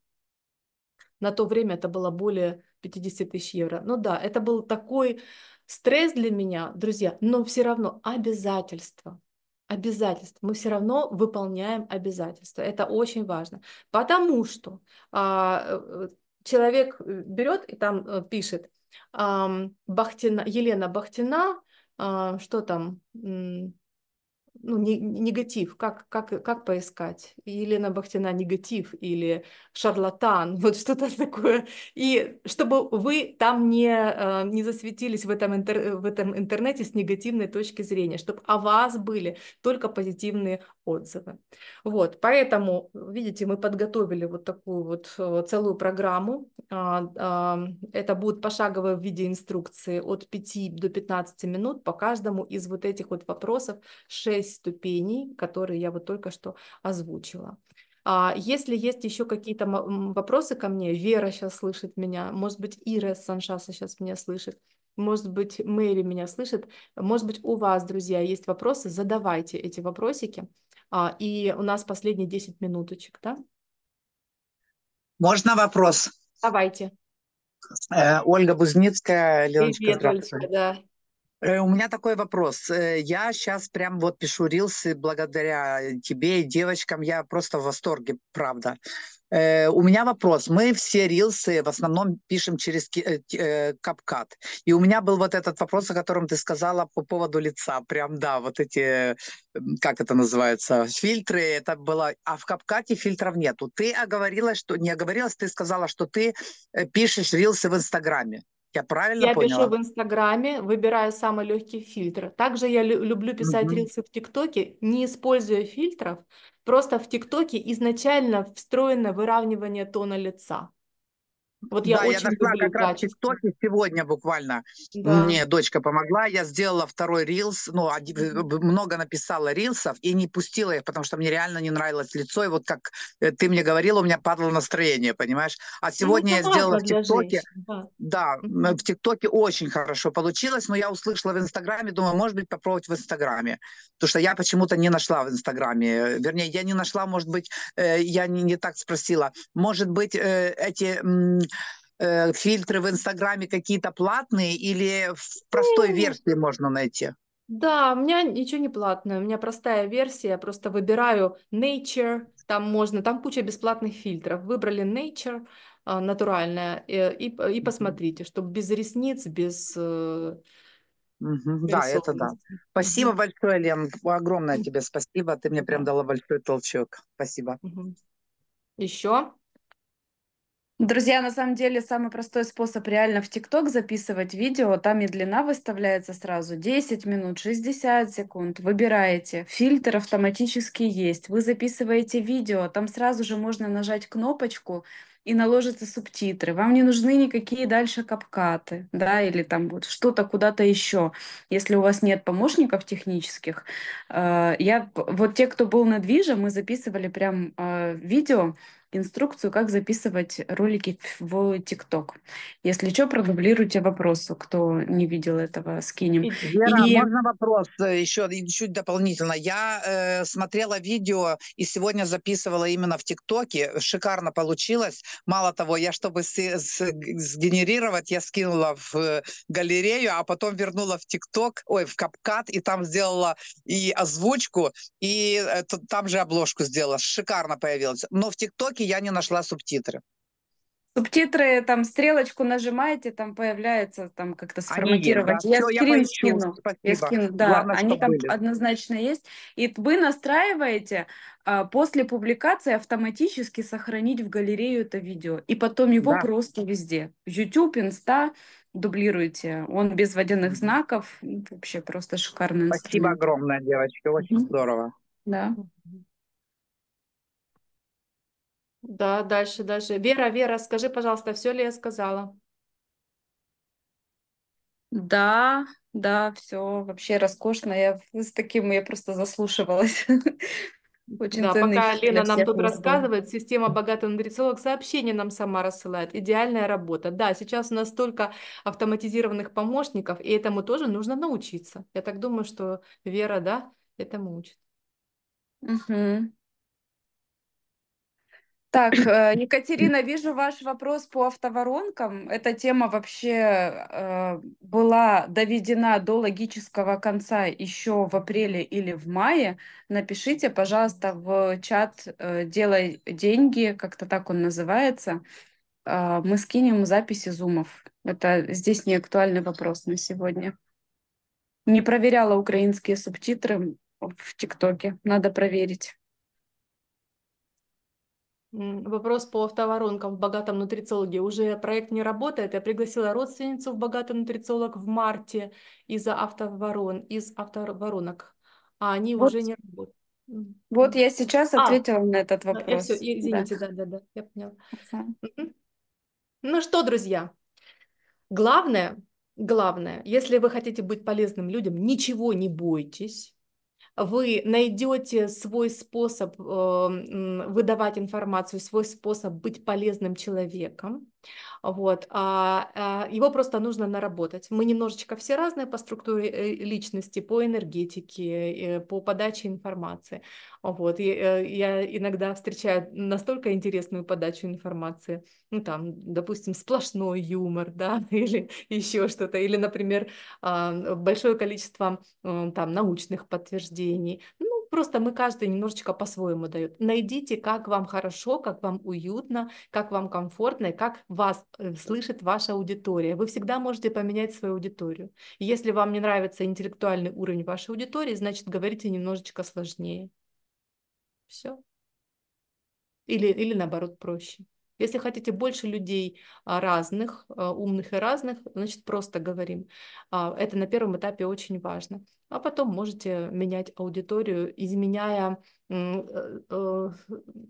На то время это было более 50 тысяч евро. Ну да, это был такой стресс для меня, друзья, но все равно обязательство, обязательств. Мы все равно выполняем обязательства. Это очень важно. Потому что а, э, человек э, берет и там э, пишет а, Бахтина, Елена Бахтина, а, что там, ну, не, негатив, как, как, как поискать? Елена Бахтина негатив или шарлатан, вот что-то такое. И чтобы вы там не, э, не засветились в этом, интер, в этом интернете с негативной точки зрения, чтобы о вас были только позитивные отзывы. Вот, поэтому, видите, мы подготовили вот такую вот э, целую программу. А, а, это будет пошаговое в виде инструкции от 5 до 15 минут по каждому из вот этих вот вопросов 6 6 ступеней, которые я вот только что озвучила. А если есть еще какие-то вопросы ко мне, Вера сейчас слышит меня, может быть, Ира Саншаса сейчас меня слышит, может быть, Мэри меня слышит, может быть, у вас, друзья, есть вопросы, задавайте эти вопросики. А, и у нас последние 10 минуточек, да? Можно вопрос? Давайте. Э, Ольга Бузницкая, Леночка, Привет, Олечка, да. Э, у меня такой вопрос. Э, я сейчас прям вот пишу рилсы благодаря тебе и девочкам. Я просто в восторге, правда. Э, у меня вопрос. Мы все рилсы в основном пишем через капкат. И у меня был вот этот вопрос, о котором ты сказала по поводу лица. Прям, да, вот эти, как это называется, фильтры. Это было... А в капкате фильтров нету. Ты оговорилась, что... Не оговорилась, ты сказала, что ты пишешь рилсы в Инстаграме. Я правильно я поняла? Я пишу в Инстаграме, выбираю самый легкий фильтр. Также я люблю писать угу. рилсы в ТикТоке, не используя фильтров. Просто в ТикТоке изначально встроено выравнивание тона лица. Вот я да, очень я нашла люблю как раз ТикТоке сегодня буквально. Да. Мне дочка помогла. Я сделала второй рилс. Ну, э, много написала рилсов и не пустила их, потому что мне реально не нравилось лицо. И вот как э, ты мне говорила, у меня падало настроение, понимаешь? А ну, сегодня ну, я сделала в ТикТоке. Да, да в ТикТоке очень хорошо получилось, но я услышала в Инстаграме, думаю, может быть, попробовать в Инстаграме. Потому что я почему-то не нашла в Инстаграме. Вернее, я не нашла, может быть, э, я не, не так спросила. Может быть, эти Э, фильтры в Инстаграме какие-то платные или в простой ну, версии можно найти? Да, у меня ничего не платное, у меня простая версия, я просто выбираю Nature, там можно, там куча бесплатных фильтров. Выбрали Nature, а, натуральная и, и, и посмотрите, чтобы без ресниц, без... Угу, да, это да. Спасибо большое, Лен, огромное тебе спасибо, ты мне прям дала большой толчок. Спасибо. Еще? Друзья, на самом деле самый простой способ реально в ТикТок записывать видео. Там и длина выставляется сразу 10 минут, 60 секунд. Выбираете. Фильтр автоматически есть. Вы записываете видео, там сразу же можно нажать кнопочку и наложатся субтитры. Вам не нужны никакие дальше капкаты, да, или там вот что-то куда-то еще. Если у вас нет помощников технических, э, я вот те, кто был на движе, мы записывали прям э, видео инструкцию, как записывать ролики в ТикТок. Если что, продублируйте вопросы, кто не видел этого, скинем. И, Вера, и... можно вопрос э, еще чуть дополнительно? Я э, смотрела видео и сегодня записывала именно в ТикТоке. Шикарно получилось. Мало того, я, чтобы с, с, сгенерировать, я скинула в э, галерею, а потом вернула в ТикТок, ой, в Капкат, и там сделала и озвучку, и э, там же обложку сделала. Шикарно появилось. Но в ТикТоке ссылки я не нашла субтитры. Субтитры, там стрелочку нажимаете, там появляется, там как-то сформатировать. Они, да. Я Все, скрин я скину. Я скину, да. Главное, Они там были. однозначно есть. И вы настраиваете а, после публикации автоматически сохранить в галерею это видео. И потом его да. просто везде. YouTube, Инста дублируете. Он без водяных знаков. Вообще просто шикарный Спасибо огромное, девочки. Очень mm-hmm. здорово. Да. Да, дальше, дальше. Вера, Вера, скажи, пожалуйста, все ли я сказала? Да, да, все вообще роскошно. Я с таким я просто заслушивалась. Очень да, пока Лена нам тут рассказывает, система богатых нутрициолог сообщение нам сама рассылает. Идеальная работа. Да, сейчас у нас столько автоматизированных помощников, и этому тоже нужно научиться. Я так думаю, что Вера, да, этому учит. Угу. Так, э, Екатерина, вижу ваш вопрос по автоворонкам. Эта тема вообще э, была доведена до логического конца еще в апреле или в мае. Напишите, пожалуйста, в чат э, «Делай деньги», как-то так он называется. Э, мы скинем записи зумов. Это здесь не актуальный вопрос на сегодня. Не проверяла украинские субтитры в ТикТоке. Надо проверить. Вопрос по автоворонкам в богатом нутрициологе. Уже проект не работает. Я пригласила родственницу в богатый нутрициолог в марте из-за автоворон, из автоворонок. А они вот, уже не работают. Вот я сейчас а, ответила а, на этот вопрос. Я все, извините, да. да, да, да, я поняла. Ну что, друзья, главное, главное, если вы хотите быть полезным людям, ничего не бойтесь вы найдете свой способ э, выдавать информацию, свой способ быть полезным человеком, вот. А, а, его просто нужно наработать. Мы немножечко все разные по структуре э, личности, по энергетике, э, по подаче информации. Вот. И, э, я иногда встречаю настолько интересную подачу информации. Ну, там, допустим, сплошной юмор, да, или еще что-то. Или, например, большое количество там научных подтверждений. Ну, просто мы каждый немножечко по-своему дает. Найдите, как вам хорошо, как вам уютно, как вам комфортно и как вас э, слышит ваша аудитория. Вы всегда можете поменять свою аудиторию. Если вам не нравится интеллектуальный уровень вашей аудитории, значит, говорите немножечко сложнее. Все. Или, или наоборот проще. Если хотите больше людей а, разных, а, умных и разных, значит, просто говорим. А, это на первом этапе очень важно. А потом можете менять аудиторию, изменяя, э, э,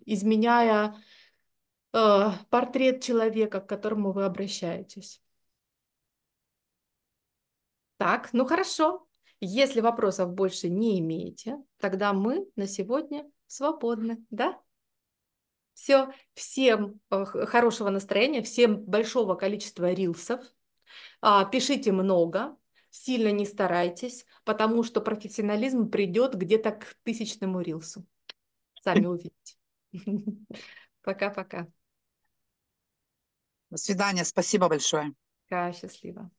изменяя э, портрет человека, к которому вы обращаетесь. Так, ну хорошо. Если вопросов больше не имеете, тогда мы на сегодня свободны, да? Все, всем э, хорошего настроения, всем большого количества рилсов. А, пишите много, сильно не старайтесь, потому что профессионализм придет где-то к тысячному рилсу. Сами увидите. Пока-пока. До свидания, спасибо большое. Да, счастливо.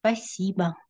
Спасибо.